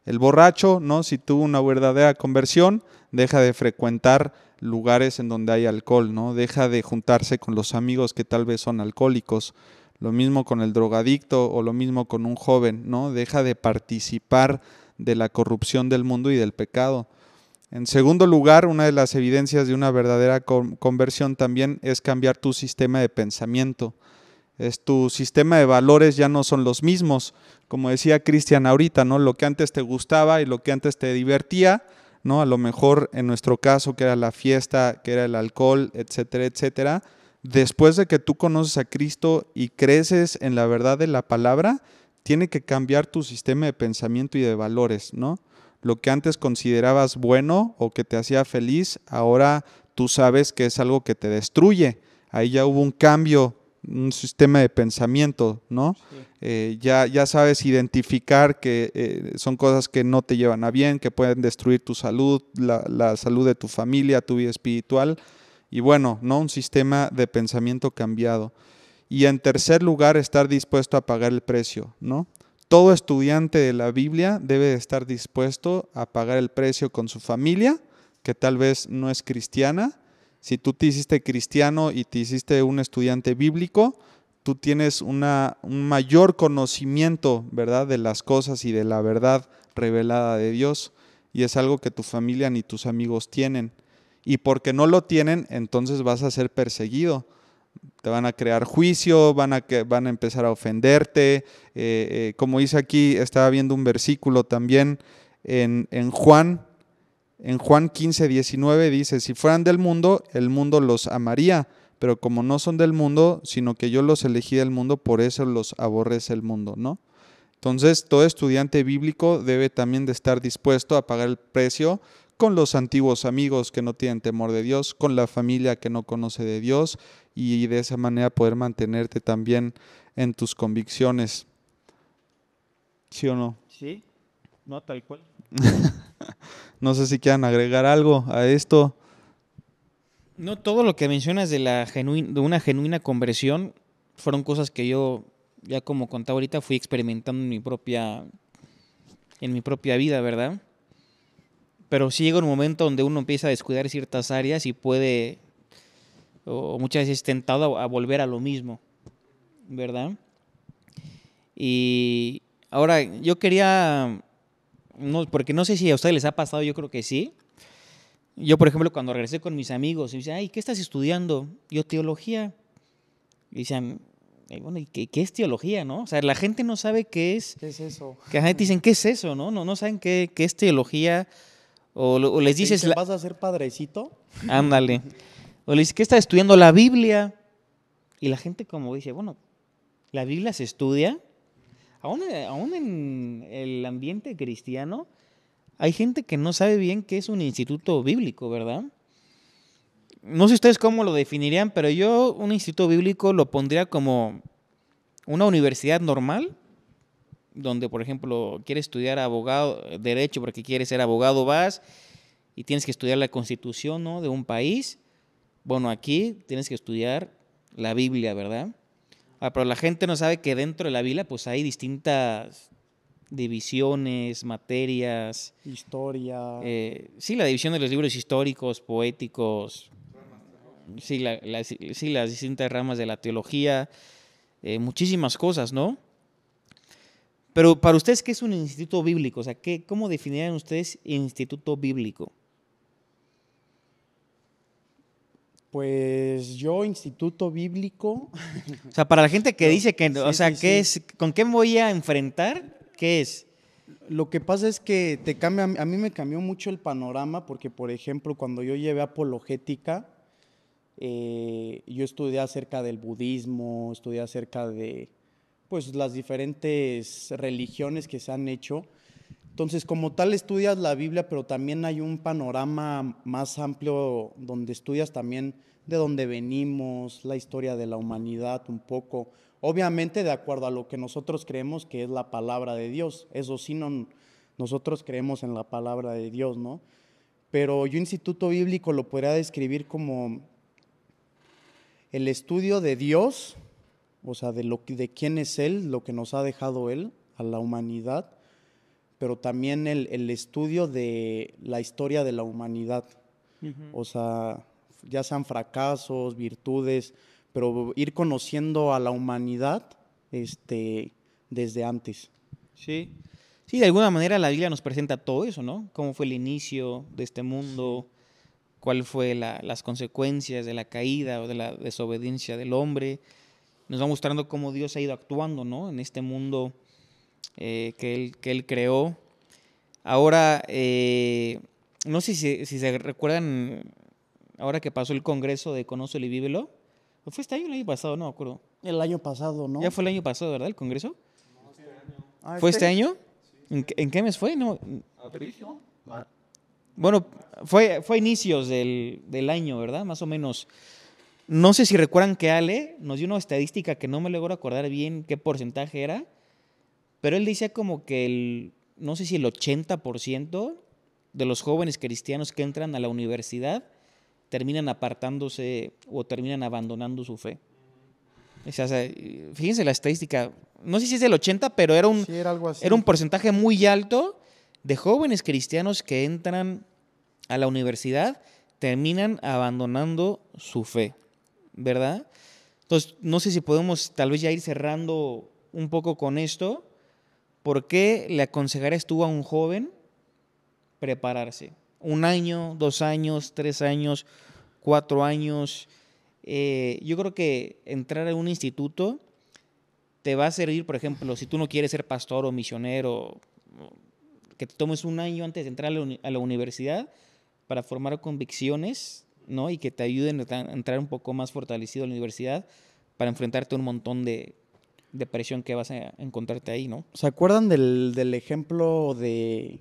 El borracho, ¿no? Si tuvo una verdadera conversión, deja de frecuentar lugares en donde hay alcohol, ¿no? Deja de juntarse con los amigos que tal vez son alcohólicos. Lo mismo con el drogadicto o lo mismo con un joven, ¿no? Deja de participar de la corrupción del mundo y del pecado. En segundo lugar, una de las evidencias de una verdadera conversión también es cambiar tu sistema de pensamiento es tu sistema de valores ya no son los mismos. Como decía Cristian ahorita, ¿no? Lo que antes te gustaba y lo que antes te divertía, ¿no? A lo mejor en nuestro caso, que era la fiesta, que era el alcohol, etcétera, etcétera. Después de que tú conoces a Cristo y creces en la verdad de la palabra, tiene que cambiar tu sistema de pensamiento y de valores, ¿no? Lo que antes considerabas bueno o que te hacía feliz, ahora tú sabes que es algo que te destruye. Ahí ya hubo un cambio un sistema de pensamiento, ¿no? Eh, ya, ya sabes identificar que eh, son cosas que no te llevan a bien, que pueden destruir tu salud, la, salud de tu familia, tu vida espiritual, y bueno, ¿no? Un sistema de pensamiento cambiado. Y en tercer lugar, estar dispuesto a pagar el precio, ¿no? Todo estudiante de la Biblia debe estar dispuesto a pagar el precio con su familia, que tal vez no es cristiana, si tú te hiciste cristiano y te hiciste un estudiante bíblico, tú tienes un mayor conocimiento, ¿verdad?, de las cosas y de la verdad revelada de Dios. Y es algo que tu familia ni tus amigos tienen. Y porque no lo tienen, entonces vas a ser perseguido. Te van a crear juicio, van a, van a empezar a ofenderte. Eh, eh, como dice aquí, estaba viendo un versículo también en, en Juan en Juan 15, 19 dice, si fueran del mundo, el mundo los amaría, pero como no son del mundo, sino que yo los elegí del mundo, por eso los aborrece el mundo, ¿no? Entonces, todo estudiante bíblico debe también de estar dispuesto a pagar el precio con los antiguos amigos que no tienen temor de Dios, con la familia que no conoce de Dios y de esa manera poder mantenerte también en tus convicciones. ¿Sí o no?
Sí, no tal cual.
no sé si quieran agregar algo a esto.
No, todo lo que mencionas de, la de una genuina conversión fueron cosas que yo, ya como contaba ahorita, fui experimentando en mi propia, en mi propia vida, ¿verdad? Pero sí llega un momento donde uno empieza a descuidar ciertas áreas y puede, o muchas veces tentado a, volver a lo mismo, ¿verdad? Y ahora, yo quería no, porque no sé si a ustedes les ha pasado, yo creo que sí. Yo, por ejemplo, cuando regresé con mis amigos, me dicen, ay, ¿qué estás estudiando? Yo, teología. Y dicen, eh, bueno, qué, es teología, no? O sea, la gente no sabe qué
es. ¿Qué es eso?
Que la gente dicen, ¿qué es eso, no? No, no saben qué, es teología. O, les dices... ¿Vas
a ser padrecito?
Ándale. O les dices, ¿qué estás estudiando? La Biblia. Y la gente como dice, bueno, ¿la Biblia se estudia? Eh, aún, en el ambiente cristiano, hay gente que no sabe bien qué es un instituto bíblico, ¿verdad? No sé ustedes cómo lo definirían, pero yo un instituto bíblico lo pondría como una universidad normal, donde, por ejemplo, quieres estudiar abogado, derecho porque quieres ser abogado, vas y tienes que estudiar la constitución de un país. Bueno, aquí tienes que estudiar la Biblia, ¿verdad? Ah, pero la gente no sabe que dentro de la vila pues hay distintas divisiones, materias.
Historia.
Eh, sí, la división de los libros históricos, poéticos. Sí, sí las distintas ramas de la teología. Eh, muchísimas cosas, ¿no? Pero para ustedes, ¿qué es un instituto bíblico? O sea, ¿cómo definirían ustedes instituto bíblico? Pues yo, instituto
bíblico. O sea, para la gente que dice que, o sea, ¿qué es, ¿con qué me voy a enfrentar? ¿Qué es? Lo que pasa es que te cambia, a mí me cambió mucho el panorama porque, por ejemplo, cuando yo llevé apologética, eh, yo estudié acerca del budismo, estudié acerca de pues, las diferentes religiones que se han hecho entonces, como tal, estudias la Biblia, pero también hay un panorama más amplio donde estudias también de dónde venimos, la historia de la humanidad un poco. Obviamente, de acuerdo a lo que nosotros creemos que es la palabra de Dios. Eso sí, no, nosotros creemos en la palabra de Dios, ¿no? Pero yo Instituto Bíblico lo podría describir como el estudio de Dios, o sea, de, lo, de quién es Él, lo que nos ha dejado Él a la humanidad pero también el, el estudio de la historia de la humanidad. O sea, ya sean fracasos, virtudes, pero ir conociendo a la humanidad este, desde antes. Sí. Sí, de alguna manera la Biblia nos presenta todo eso, ¿no? Cómo fue el inicio de
este mundo, cuál fue la, las consecuencias de la caída o de la desobediencia del hombre. Nos va mostrando cómo Dios ha ido actuando, ¿no? En este mundo eh, que, él, que él creó. Ahora, eh, no sé si, si, se recuerdan, ahora que pasó el congreso de Conócelo y Vívelo, fue este año el año pasado? No
me El año pasado, ¿no? Ya fue
el año pasado, ¿verdad? El congreso.
Ah, ¿Fue este, este año?
¿En, qué mes fue? No. Bueno, fue, fue a inicios del, del año, ¿verdad? Más o menos. No sé si recuerdan que Ale nos dio una estadística que no me logro acordar bien qué porcentaje era, pero él dice como que el, no sé si el 80% de los jóvenes cristianos que entran a la universidad terminan apartándose o terminan abandonando su fe. fíjense la estadística, no sé si es del 80, pero era un, era un porcentaje muy alto de jóvenes cristianos que entran a la universidad, terminan abandonando su fe, ¿verdad? Entonces, no sé si podemos tal vez ya ir cerrando un poco con esto. ¿Por qué le aconsejarías tú a un joven prepararse? Un año, dos años, tres años, cuatro años. Eh, yo creo que entrar a un instituto te va a servir, por ejemplo, si tú no quieres ser pastor o misionero, que te tomes un año antes de entrar a la, universidad para formar convicciones, ¿no? Y que te ayuden a entrar un poco más fortalecido a la universidad para enfrentarte a un montón de de presión que vas a encontrarte ahí, ¿no?
¿Se acuerdan del, ejemplo de,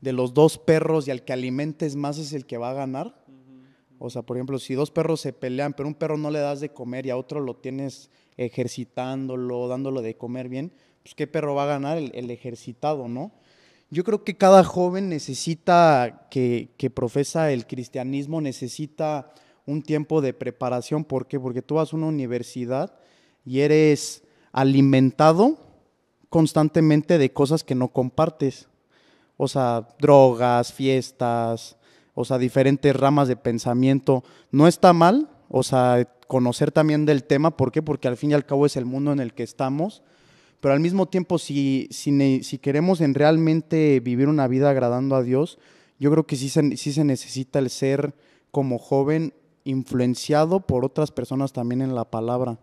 los dos perros y al que alimentes más es el que va a ganar? O sea, por ejemplo, si dos perros se pelean, pero un perro no le das de comer y a otro lo tienes ejercitándolo, dándolo de comer bien, pues qué perro va a ganar el, ejercitado, ¿no? Yo creo que cada joven necesita, que, que profesa el cristianismo, necesita un tiempo de preparación. ¿Por qué? Porque tú vas a una universidad y eres alimentado constantemente de cosas que no compartes. O sea, drogas, fiestas, o sea, diferentes ramas de pensamiento. No está mal, o sea, conocer también del tema, ¿por qué? Porque al fin y al cabo es el mundo en el que estamos, pero al mismo tiempo, si, si, queremos en realmente vivir una vida agradando a Dios, yo creo que sí sí se necesita el ser como joven influenciado por otras personas también en la palabra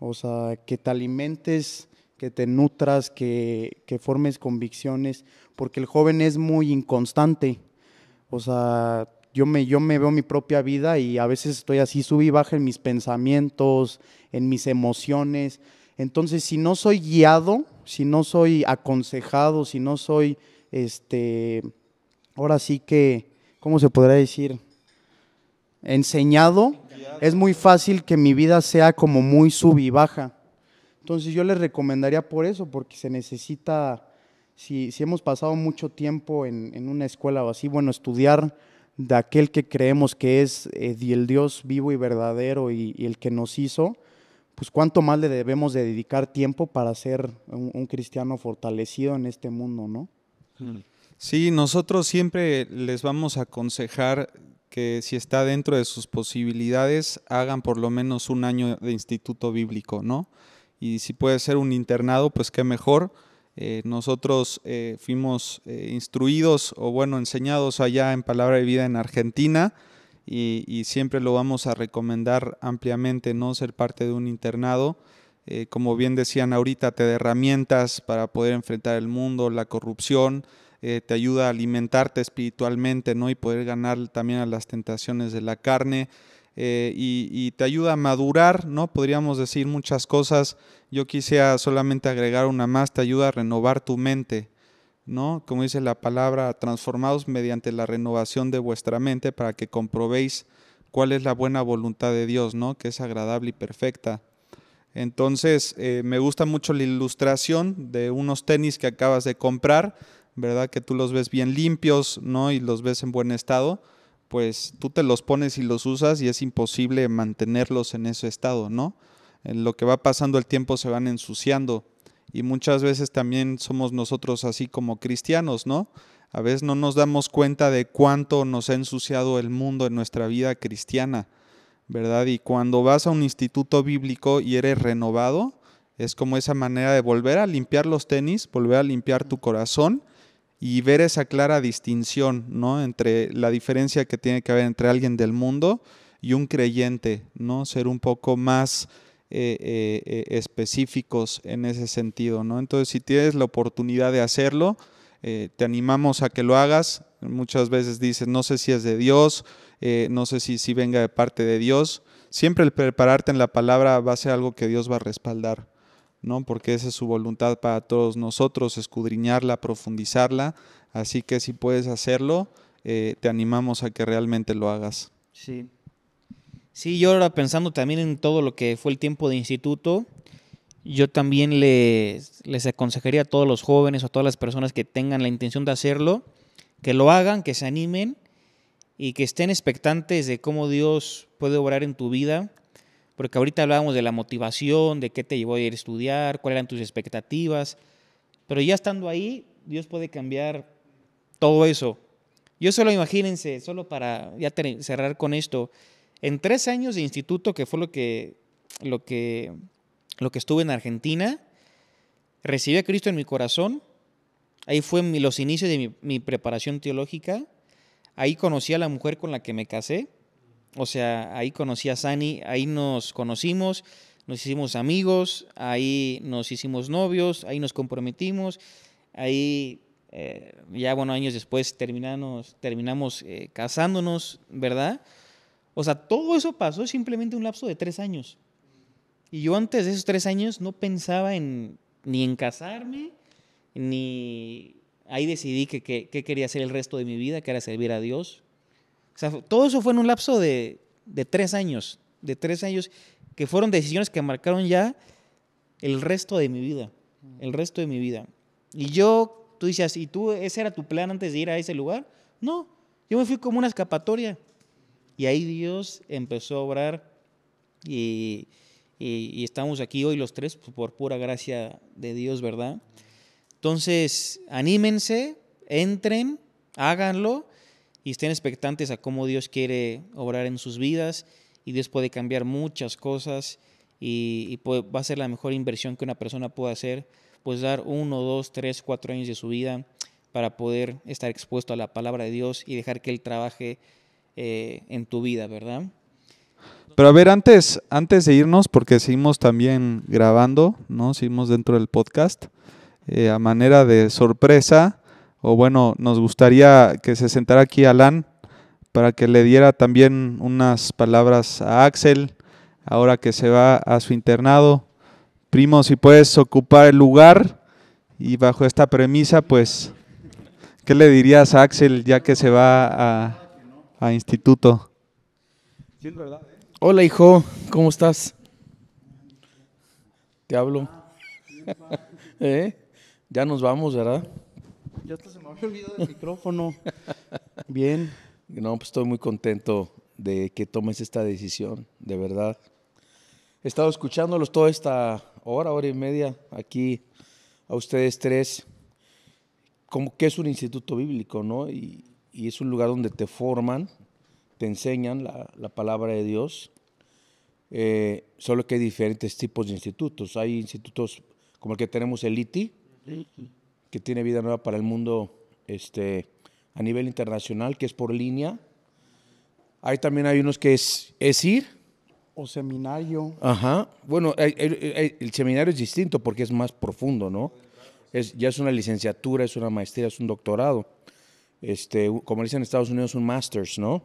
o sea, que te alimentes, que te nutras, que, que formes convicciones, porque el joven es muy inconstante, o sea, yo me, yo me veo mi propia vida y a veces estoy así, sub y baja en mis pensamientos, en mis emociones. Entonces, si no soy guiado, si no soy aconsejado, si no soy, este, ahora sí que, ¿cómo se podría decir? Enseñado, es muy fácil que mi vida sea como muy sub y baja. Entonces yo les recomendaría por eso, porque se necesita, si, hemos pasado mucho tiempo en, una escuela o así, bueno, estudiar de aquel que creemos que es eh, el Dios vivo y verdadero y, el que nos hizo, pues cuánto más le debemos de dedicar tiempo para ser un cristiano fortalecido en este mundo, ¿no?
Sí, nosotros siempre les vamos a aconsejar que si está dentro de sus posibilidades, hagan por lo menos un año de instituto bíblico, ¿no? Y si puede ser un internado, pues qué mejor. Eh, nosotros eh, fuimos eh, instruidos o bueno, enseñados allá en Palabra de Vida en Argentina y, y siempre lo vamos a recomendar ampliamente, ¿no? Ser parte de un internado. como bien decían ahorita, te da herramientas para poder enfrentar el mundo, la corrupción, eh, te ayuda a alimentarte espiritualmente, ¿no? Y poder ganar también a las tentaciones de la carne. Eh, y, te ayuda a madurar, ¿no? Podríamos decir muchas cosas. Yo quisiera solamente agregar una más, te ayuda a renovar tu mente, ¿no? Como dice la palabra, transformados mediante la renovación de vuestra mente para que comprobéis cuál es la buena voluntad de Dios, ¿no? Que es agradable y perfecta. Entonces, eh, me gusta mucho la ilustración de unos tenis que acabas de comprar ¿verdad? Que tú los ves bien limpios, ¿no? Y los ves en buen estado, pues tú te los pones y los usas y es imposible mantenerlos en ese estado, ¿no? En lo que va pasando el tiempo se van ensuciando y muchas veces también somos nosotros así como cristianos, ¿no? A veces no nos damos cuenta de cuánto nos ha ensuciado el mundo en nuestra vida cristiana, ¿verdad? Y cuando vas a un instituto bíblico y eres renovado, es como esa manera de volver a limpiar los tenis, volver a limpiar tu corazón y ver esa clara distinción, ¿no? Entre la diferencia que tiene que haber entre alguien del mundo y un creyente, ¿no? Ser un poco más eh, eh, eh, específicos en ese sentido, ¿no? Entonces, si tienes la oportunidad de hacerlo, te animamos a que lo hagas. Muchas veces dices, no sé si es de Dios, no sé si, si venga de parte de Dios. Siempre el prepararte en la palabra va a ser algo que Dios va a respaldar. Porque esa es su voluntad para todos nosotros, escudriñarla, profundizarla. Así que si puedes hacerlo, eh, te animamos a que realmente lo hagas. Sí. Sí, yo ahora pensando también en todo
lo que fue el tiempo de instituto, yo también les, les aconsejaría a todos los jóvenes o a todas las personas que tengan la intención de hacerlo, que lo hagan, que se animen y que estén expectantes de cómo Dios puede obrar en tu vida porque ahorita hablábamos de la motivación, de qué te llevó a ir a estudiar, cuáles eran tus expectativas. Pero ya estando ahí, Dios puede cambiar todo eso. Yo solo imagínense, solo para ya cerrar con esto, en tres años de instituto, que fue lo que, lo que, lo que estuve en Argentina, recibí a Cristo en mi corazón. Ahí fue los inicios de mi preparación teológica. Ahí conocí a la mujer con la que me casé o sea, ahí conocí a Sani, ahí nos conocimos, nos hicimos amigos, ahí nos hicimos novios, ahí nos comprometimos, ahí eh, ya, bueno, años después terminamos, terminamos eh, casándonos, ¿verdad? O sea, todo eso pasó simplemente un lapso de tres años. Y yo antes de esos tres años no pensaba ni en casarme, ni ahí decidí que, que quería hacer el resto de mi vida, que era servir a Dios, todo eso fue en un lapso de, tres años, de tres años, que fueron decisiones que marcaron ya el resto de mi vida, el resto de mi vida. Y yo, tú dices, ¿y tú ese era tu plan antes de ir a ese lugar? No, yo me fui como una escapatoria. Y ahí Dios empezó a obrar y estamos aquí hoy los tres pues, por pura gracia de Dios, ¿verdad? Entonces, anímense, entren, háganlo y estén expectantes a cómo Dios quiere obrar en sus vidas y Dios puede cambiar muchas cosas y, va a ser la mejor inversión que una persona pueda hacer, pues dar uno, dos, tres, cuatro años de su vida para poder estar expuesto a la palabra de Dios y dejar que Él trabaje eh, en tu vida, ¿verdad?
Pero a ver, antes, antes de irnos, porque seguimos también grabando, ¿no? Seguimos dentro del podcast, eh, a manera de sorpresa, o bueno, nos gustaría que se sentara aquí Alan para que le diera también unas palabras a Axel, ahora que se va a su internado. Primo, si puedes ocupar el lugar y bajo esta premisa, pues, ¿qué le dirías a Axel ya que se va a, instituto? Hola hijo, ¿cómo estás?
Te hablo. ¿Eh? Ya nos vamos, ¿verdad?
Ya hasta se me había olvidado el
micrófono. Bien. No, pues estoy muy contento de que tomes esta decisión, de verdad. He estado escuchándolos toda esta hora, hora y media aquí a ustedes tres, como que es un instituto bíblico, ¿no? Y, y es un lugar donde te forman, te enseñan la, la palabra de Dios, eh, solo que hay diferentes tipos de institutos. Hay institutos como el que tenemos el ITI, que tiene vida nueva para el mundo este, a nivel internacional, que es por línea. Ahí también hay unos que es, es ir.
O seminario.
Ajá. Bueno, el, seminario es distinto porque es más profundo, ¿no? Es, ya es una licenciatura, es una maestría, es un doctorado. Este, como dicen en Estados Unidos, un master's, ¿no?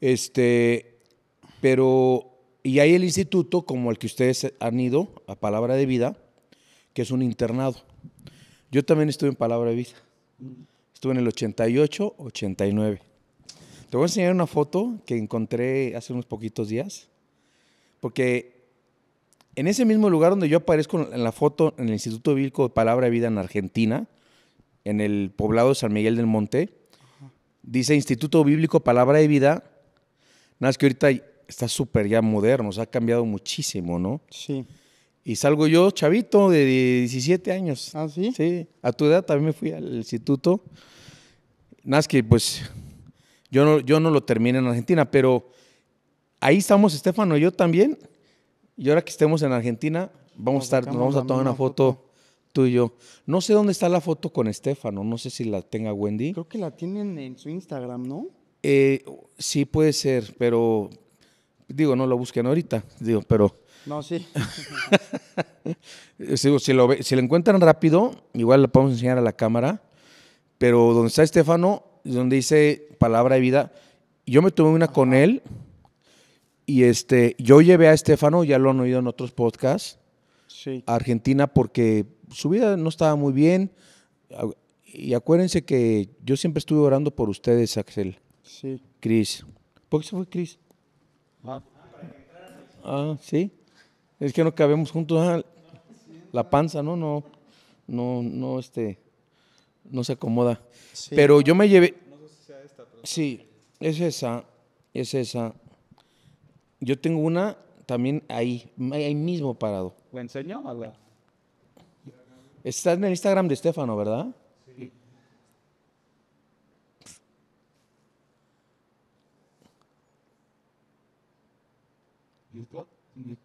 Este, pero, y hay el instituto como el que ustedes han ido, a Palabra de Vida, que es un internado yo también estuve en Palabra de Vida. Estuve en el 88, 89. Te voy a enseñar una foto que encontré hace unos poquitos días, porque en ese mismo lugar donde yo aparezco en la foto, en el Instituto Bíblico de Palabra de Vida en Argentina, en el poblado San Miguel del Monte, dice Instituto Bíblico Palabra de Vida, nada más que ahorita está súper ya moderno, se ha cambiado muchísimo, ¿no? Sí. Y salgo yo, chavito, de 17 años. Ah, sí. Sí, a tu edad también me fui al instituto. Nada que, pues, yo no, yo no lo terminé en Argentina, pero ahí estamos, Estefano y yo también. Y ahora que estemos en Argentina, vamos, a estar, vamos a tomar una foto, tú y yo. No sé dónde está la foto con Estefano, no sé si la tenga Wendy. Creo que la tienen en su Instagram, ¿no? Eh, sí, puede ser, pero digo, no la busquen ahorita, digo, pero no, sí. si, si, lo, si, lo, encuentran rápido, igual lo podemos enseñar a la cámara. Pero donde está Estefano, donde dice palabra de vida, yo me tuve una con él. Y este, yo llevé a Estefano, ya lo han oído en otros podcasts, a Argentina porque su vida no estaba muy bien. Y acuérdense que yo siempre estuve orando por ustedes, Axel. Sí. Cris. ¿Por qué se fue Cris? ah, ah sí. Es que no cabemos juntos. Ah, la panza, ¿no? No, no, no, este, no se acomoda. pero yo me llevé. No sé si sea esta, pero Sí, es esa, es esa. Yo tengo una también ahí, ahí mismo parado.
¿Me enseñó o la?
Está en el Instagram de Estefano, ¿verdad? Sí. ¿Y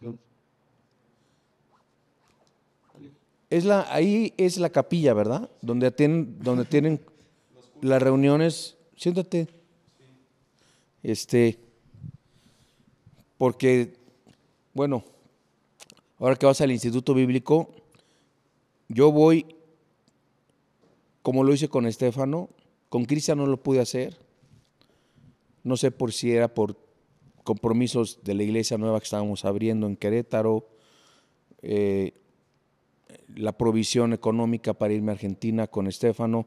Es la, ahí es la capilla, ¿verdad? Donde, tienen, donde tienen las reuniones. Siéntate. Este. Porque, bueno, ahora que vas al Instituto Bíblico, yo voy, como lo hice con Estefano, con Cristian no lo pude hacer. No sé por si era por compromisos de la iglesia nueva que estábamos abriendo en Querétaro. Eh, la provisión económica para irme a Argentina con Estefano,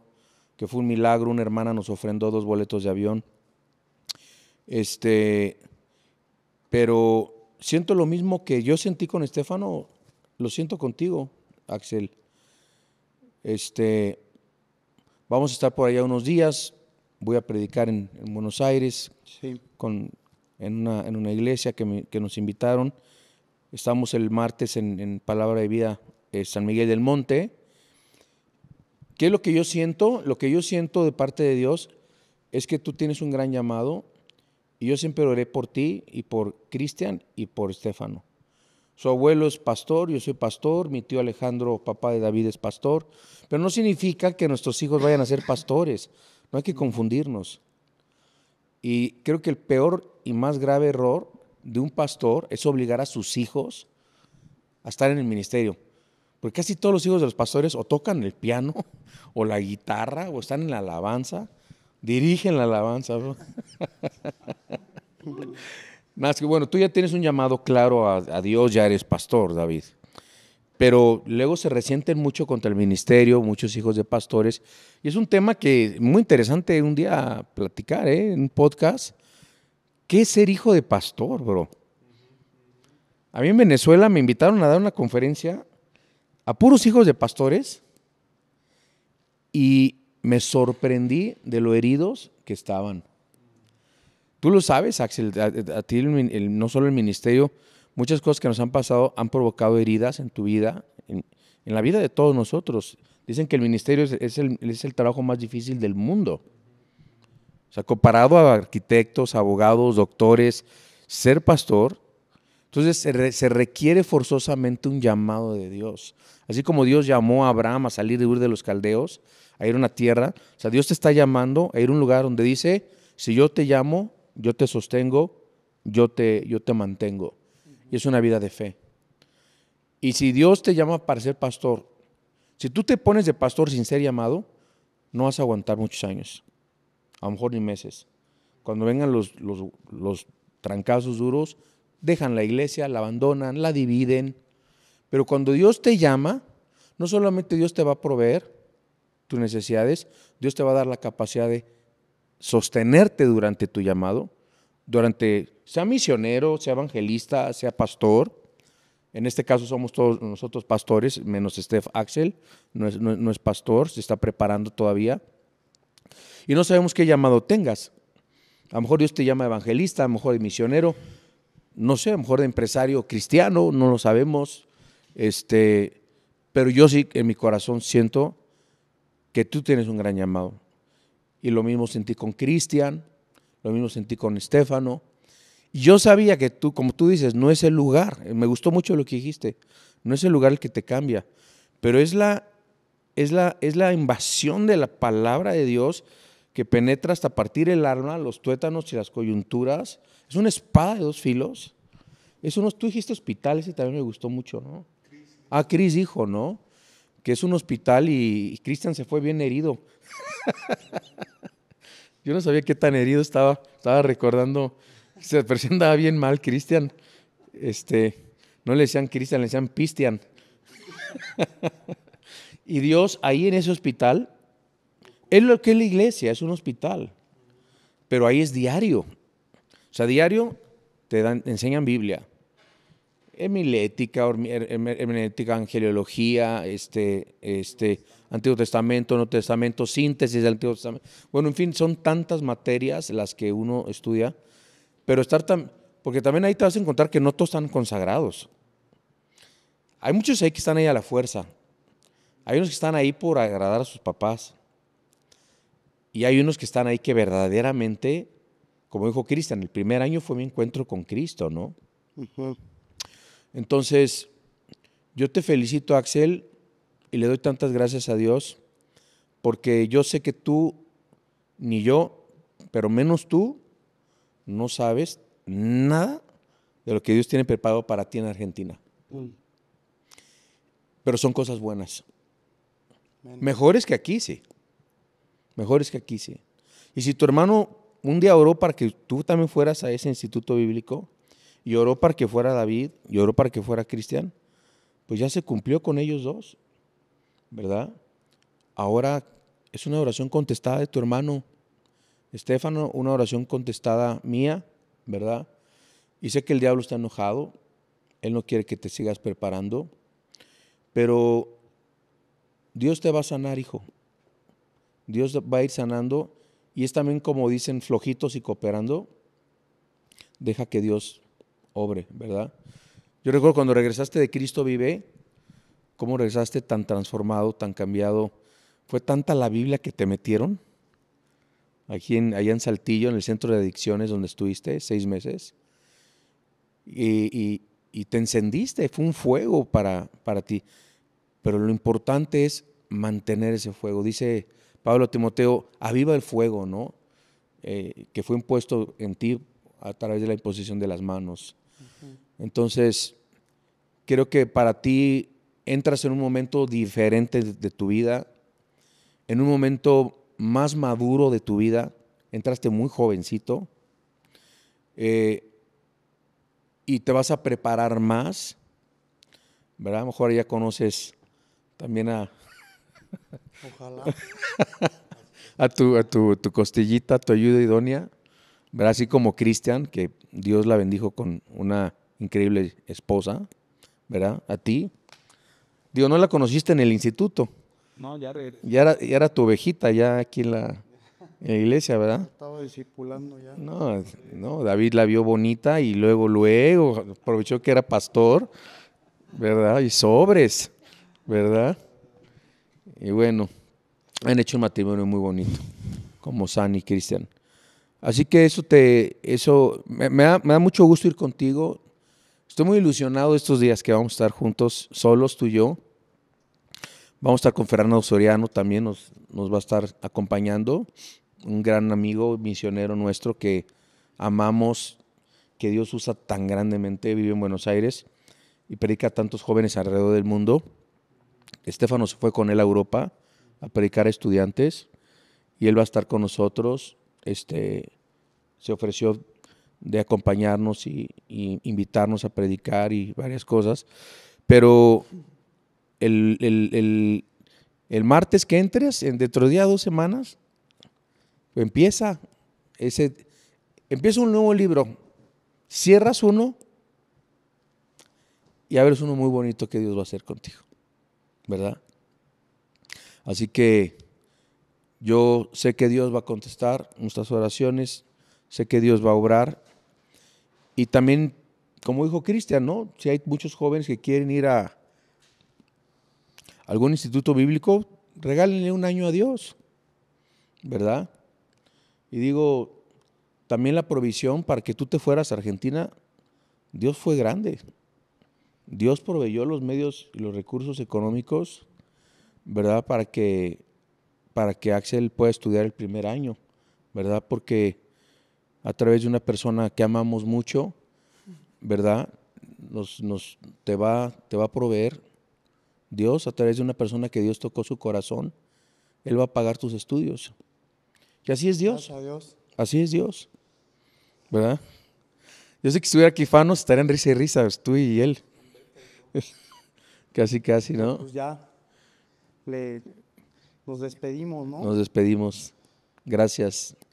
que fue un milagro, una hermana nos ofrendó dos boletos de avión. Este, pero siento lo mismo que yo sentí con Estefano, lo siento contigo, Axel. Este, vamos a estar por allá unos días, voy a predicar en, Buenos Aires, con, en, una, iglesia que, nos invitaron. Estamos el martes en, en Palabra de Vida eh, San Miguel del Monte. ¿Qué es lo que yo siento? Lo que yo siento de parte de Dios es que tú tienes un gran llamado y yo siempre oré por ti y por Cristian y por Estefano. Su abuelo es pastor, yo soy pastor, mi tío Alejandro, papá de David, es pastor, pero no significa que nuestros hijos vayan a ser pastores, no hay que confundirnos. Y creo que el peor y más grave error de un pastor es obligar a sus hijos a estar en el ministerio. Porque casi todos los hijos de los pastores o tocan el piano, o la guitarra, o están en la alabanza, dirigen la alabanza. Más que bueno, tú ya tienes un llamado claro a, Dios, ya eres pastor, David. Pero luego se resienten mucho contra el ministerio, muchos hijos de pastores. Y es un tema que muy interesante un día platicar ¿eh? en un podcast. ¿Qué es ser hijo de pastor, bro? A mí en Venezuela me invitaron a dar una conferencia a puros hijos de pastores y me sorprendí de lo heridos que estaban. Tú lo sabes, Axel, a, ti no solo el ministerio, muchas cosas que nos han pasado han provocado heridas en tu vida, en, la vida de todos nosotros. Dicen que el ministerio es, el, es el trabajo más difícil del mundo. O sea, comparado a arquitectos, abogados, doctores, ser pastor entonces se, requiere forzosamente un llamado de Dios. Así como Dios llamó a Abraham a salir de Ur de los Caldeos, a ir a una tierra, o sea, Dios te está llamando a ir a un lugar donde dice, si yo te llamo, yo te sostengo, yo te, yo te mantengo. Y es una vida de fe. Y si Dios te llama para ser pastor, si tú te pones de pastor sin ser llamado, no vas a aguantar muchos años, a lo mejor ni meses. Cuando vengan los, los, los trancazos duros, dejan la iglesia, la abandonan, la dividen. Pero cuando Dios te llama, no solamente Dios te va a proveer tus necesidades, Dios te va a dar la capacidad de sostenerte durante tu llamado, durante, sea misionero, sea evangelista, sea pastor. En este caso somos todos nosotros pastores, menos Steph Axel, no es, es pastor, se está preparando todavía. Y no sabemos qué llamado tengas. A lo mejor Dios te llama evangelista, a lo mejor misionero, no sé, a lo mejor de empresario cristiano, no lo sabemos, este, pero yo sí en mi corazón siento que tú tienes un gran llamado. Y lo mismo sentí con Cristian, lo mismo sentí con Estefano. Yo sabía que tú, como tú dices, no es el lugar, me gustó mucho lo que dijiste, no es el lugar el que te cambia, pero es la, es la, es la invasión de la palabra de Dios que penetra hasta partir el arma, los tuétanos y las coyunturas. Es una espada de dos filos. Es unos, tú dijiste hospital, ese también me gustó mucho, ¿no? Ah, Cris dijo, ¿no? Que es un hospital y, Cristian se fue bien herido. Yo no sabía qué tan herido estaba. Estaba recordando, se presentaba bien mal Cristian. Este, no le decían Cristian, le decían Pistian. y Dios ahí en ese hospital es lo que es la iglesia, es un hospital. Pero ahí es diario. O sea, diario te, dan, enseñan Biblia. Hemilética, angeliología, este, este, Antiguo Testamento, Nuevo Testamento, síntesis del Antiguo Testamento. Bueno, en fin, son tantas materias las que uno estudia, pero estar tan, porque también ahí te vas a encontrar que no todos están consagrados. Hay muchos ahí que están ahí a la fuerza. Hay unos que están ahí por agradar a sus papás. Y hay unos que están ahí que verdaderamente, como dijo Cristian, el primer año fue mi encuentro con Cristo, ¿no? Entonces, yo te felicito, Axel, y le doy tantas gracias a Dios, porque yo sé que tú, ni yo, pero menos tú, no sabes nada de lo que Dios tiene preparado para ti en Argentina. Mm. Pero son cosas buenas. Mejores que aquí, sí mejores que aquí, sí. Y si tu hermano un día oró para que tú también fueras a ese instituto bíblico, y oró para que fuera David, y oró para que fuera Cristian, pues ya se cumplió con ellos dos, ¿verdad? Ahora es una oración contestada de tu hermano Estefano, una oración contestada mía, ¿verdad? Y sé que el diablo está enojado, él no quiere que te sigas preparando, pero Dios te va a sanar, hijo. Dios va a ir sanando y es también como dicen, flojitos y cooperando, deja que Dios obre, ¿verdad? Yo recuerdo cuando regresaste de Cristo vive, cómo regresaste tan transformado, tan cambiado. Fue tanta la Biblia que te metieron aquí allá en Saltillo, en el centro de adicciones donde estuviste seis meses. Y, te encendiste, fue un fuego para, para ti. Pero lo importante es mantener ese fuego. Dice Pablo Timoteo, aviva el fuego, ¿no? Eh, que fue impuesto en ti a través de la imposición de las manos. Entonces, creo que para ti entras en un momento diferente de tu vida, en un momento más maduro de tu vida, entraste muy jovencito, eh, y te vas a preparar más, ¿verdad? A lo mejor ya conoces también a, Ojalá. a tu, a tu, costillita, tu ayuda idónea, ¿verdad? así como Cristian, que Dios la bendijo con una increíble esposa, ¿verdad? A ti. Digo, no la conociste en el instituto. No, ya, ya era, ya tu ovejita, ya aquí en la, iglesia, ¿verdad? Estaba discipulando ya. No, no, David la vio bonita y luego, luego aprovechó que era pastor, ¿verdad? Y sobres, ¿verdad? y bueno, han hecho un matrimonio muy bonito, como San y Cristian. Así que eso te, eso me, da, mucho gusto ir contigo. Estoy muy ilusionado estos días que vamos a estar juntos, solos, tú y yo. Vamos a estar con Fernando Soriano, también nos, nos va a estar acompañando. Un gran amigo, misionero nuestro que amamos, que Dios usa tan grandemente, vive en Buenos Aires y predica a tantos jóvenes alrededor del mundo. Estefano se fue con él a Europa a predicar a estudiantes y él va a estar con nosotros. Este, se ofreció de acompañarnos y, invitarnos a predicar y varias cosas. Pero el, martes que entres, dentro de dos semanas, empieza ese, empieza un nuevo libro. Cierras uno y abres uno muy bonito que Dios va a hacer contigo. ¿verdad? Así que yo sé que Dios va a contestar nuestras oraciones, sé que Dios va a obrar. Y también, como dijo Cristian, ¿no? Si hay muchos jóvenes que quieren ir a algún instituto bíblico, regálenle un año a Dios, ¿verdad? Y digo, también la provisión para que tú te fueras a Argentina, Dios fue grande. Dios proveyó los medios y los recursos económicos, ¿verdad? Para que, para que Axel pueda estudiar el primer año, ¿verdad? Porque a través de una persona que amamos mucho, ¿verdad? Nos, nos, te, va, te va a proveer Dios a través de una persona que Dios tocó su corazón. Él va a pagar tus estudios. Y así es Dios. Dios. Así es Dios. ¿Verdad? Yo sé que estuviera aquí Fano, estarían risa y risa, tú y él. casi, casi, ¿no?
Pues ya nos despedimos, ¿no? Nos
despedimos. Gracias.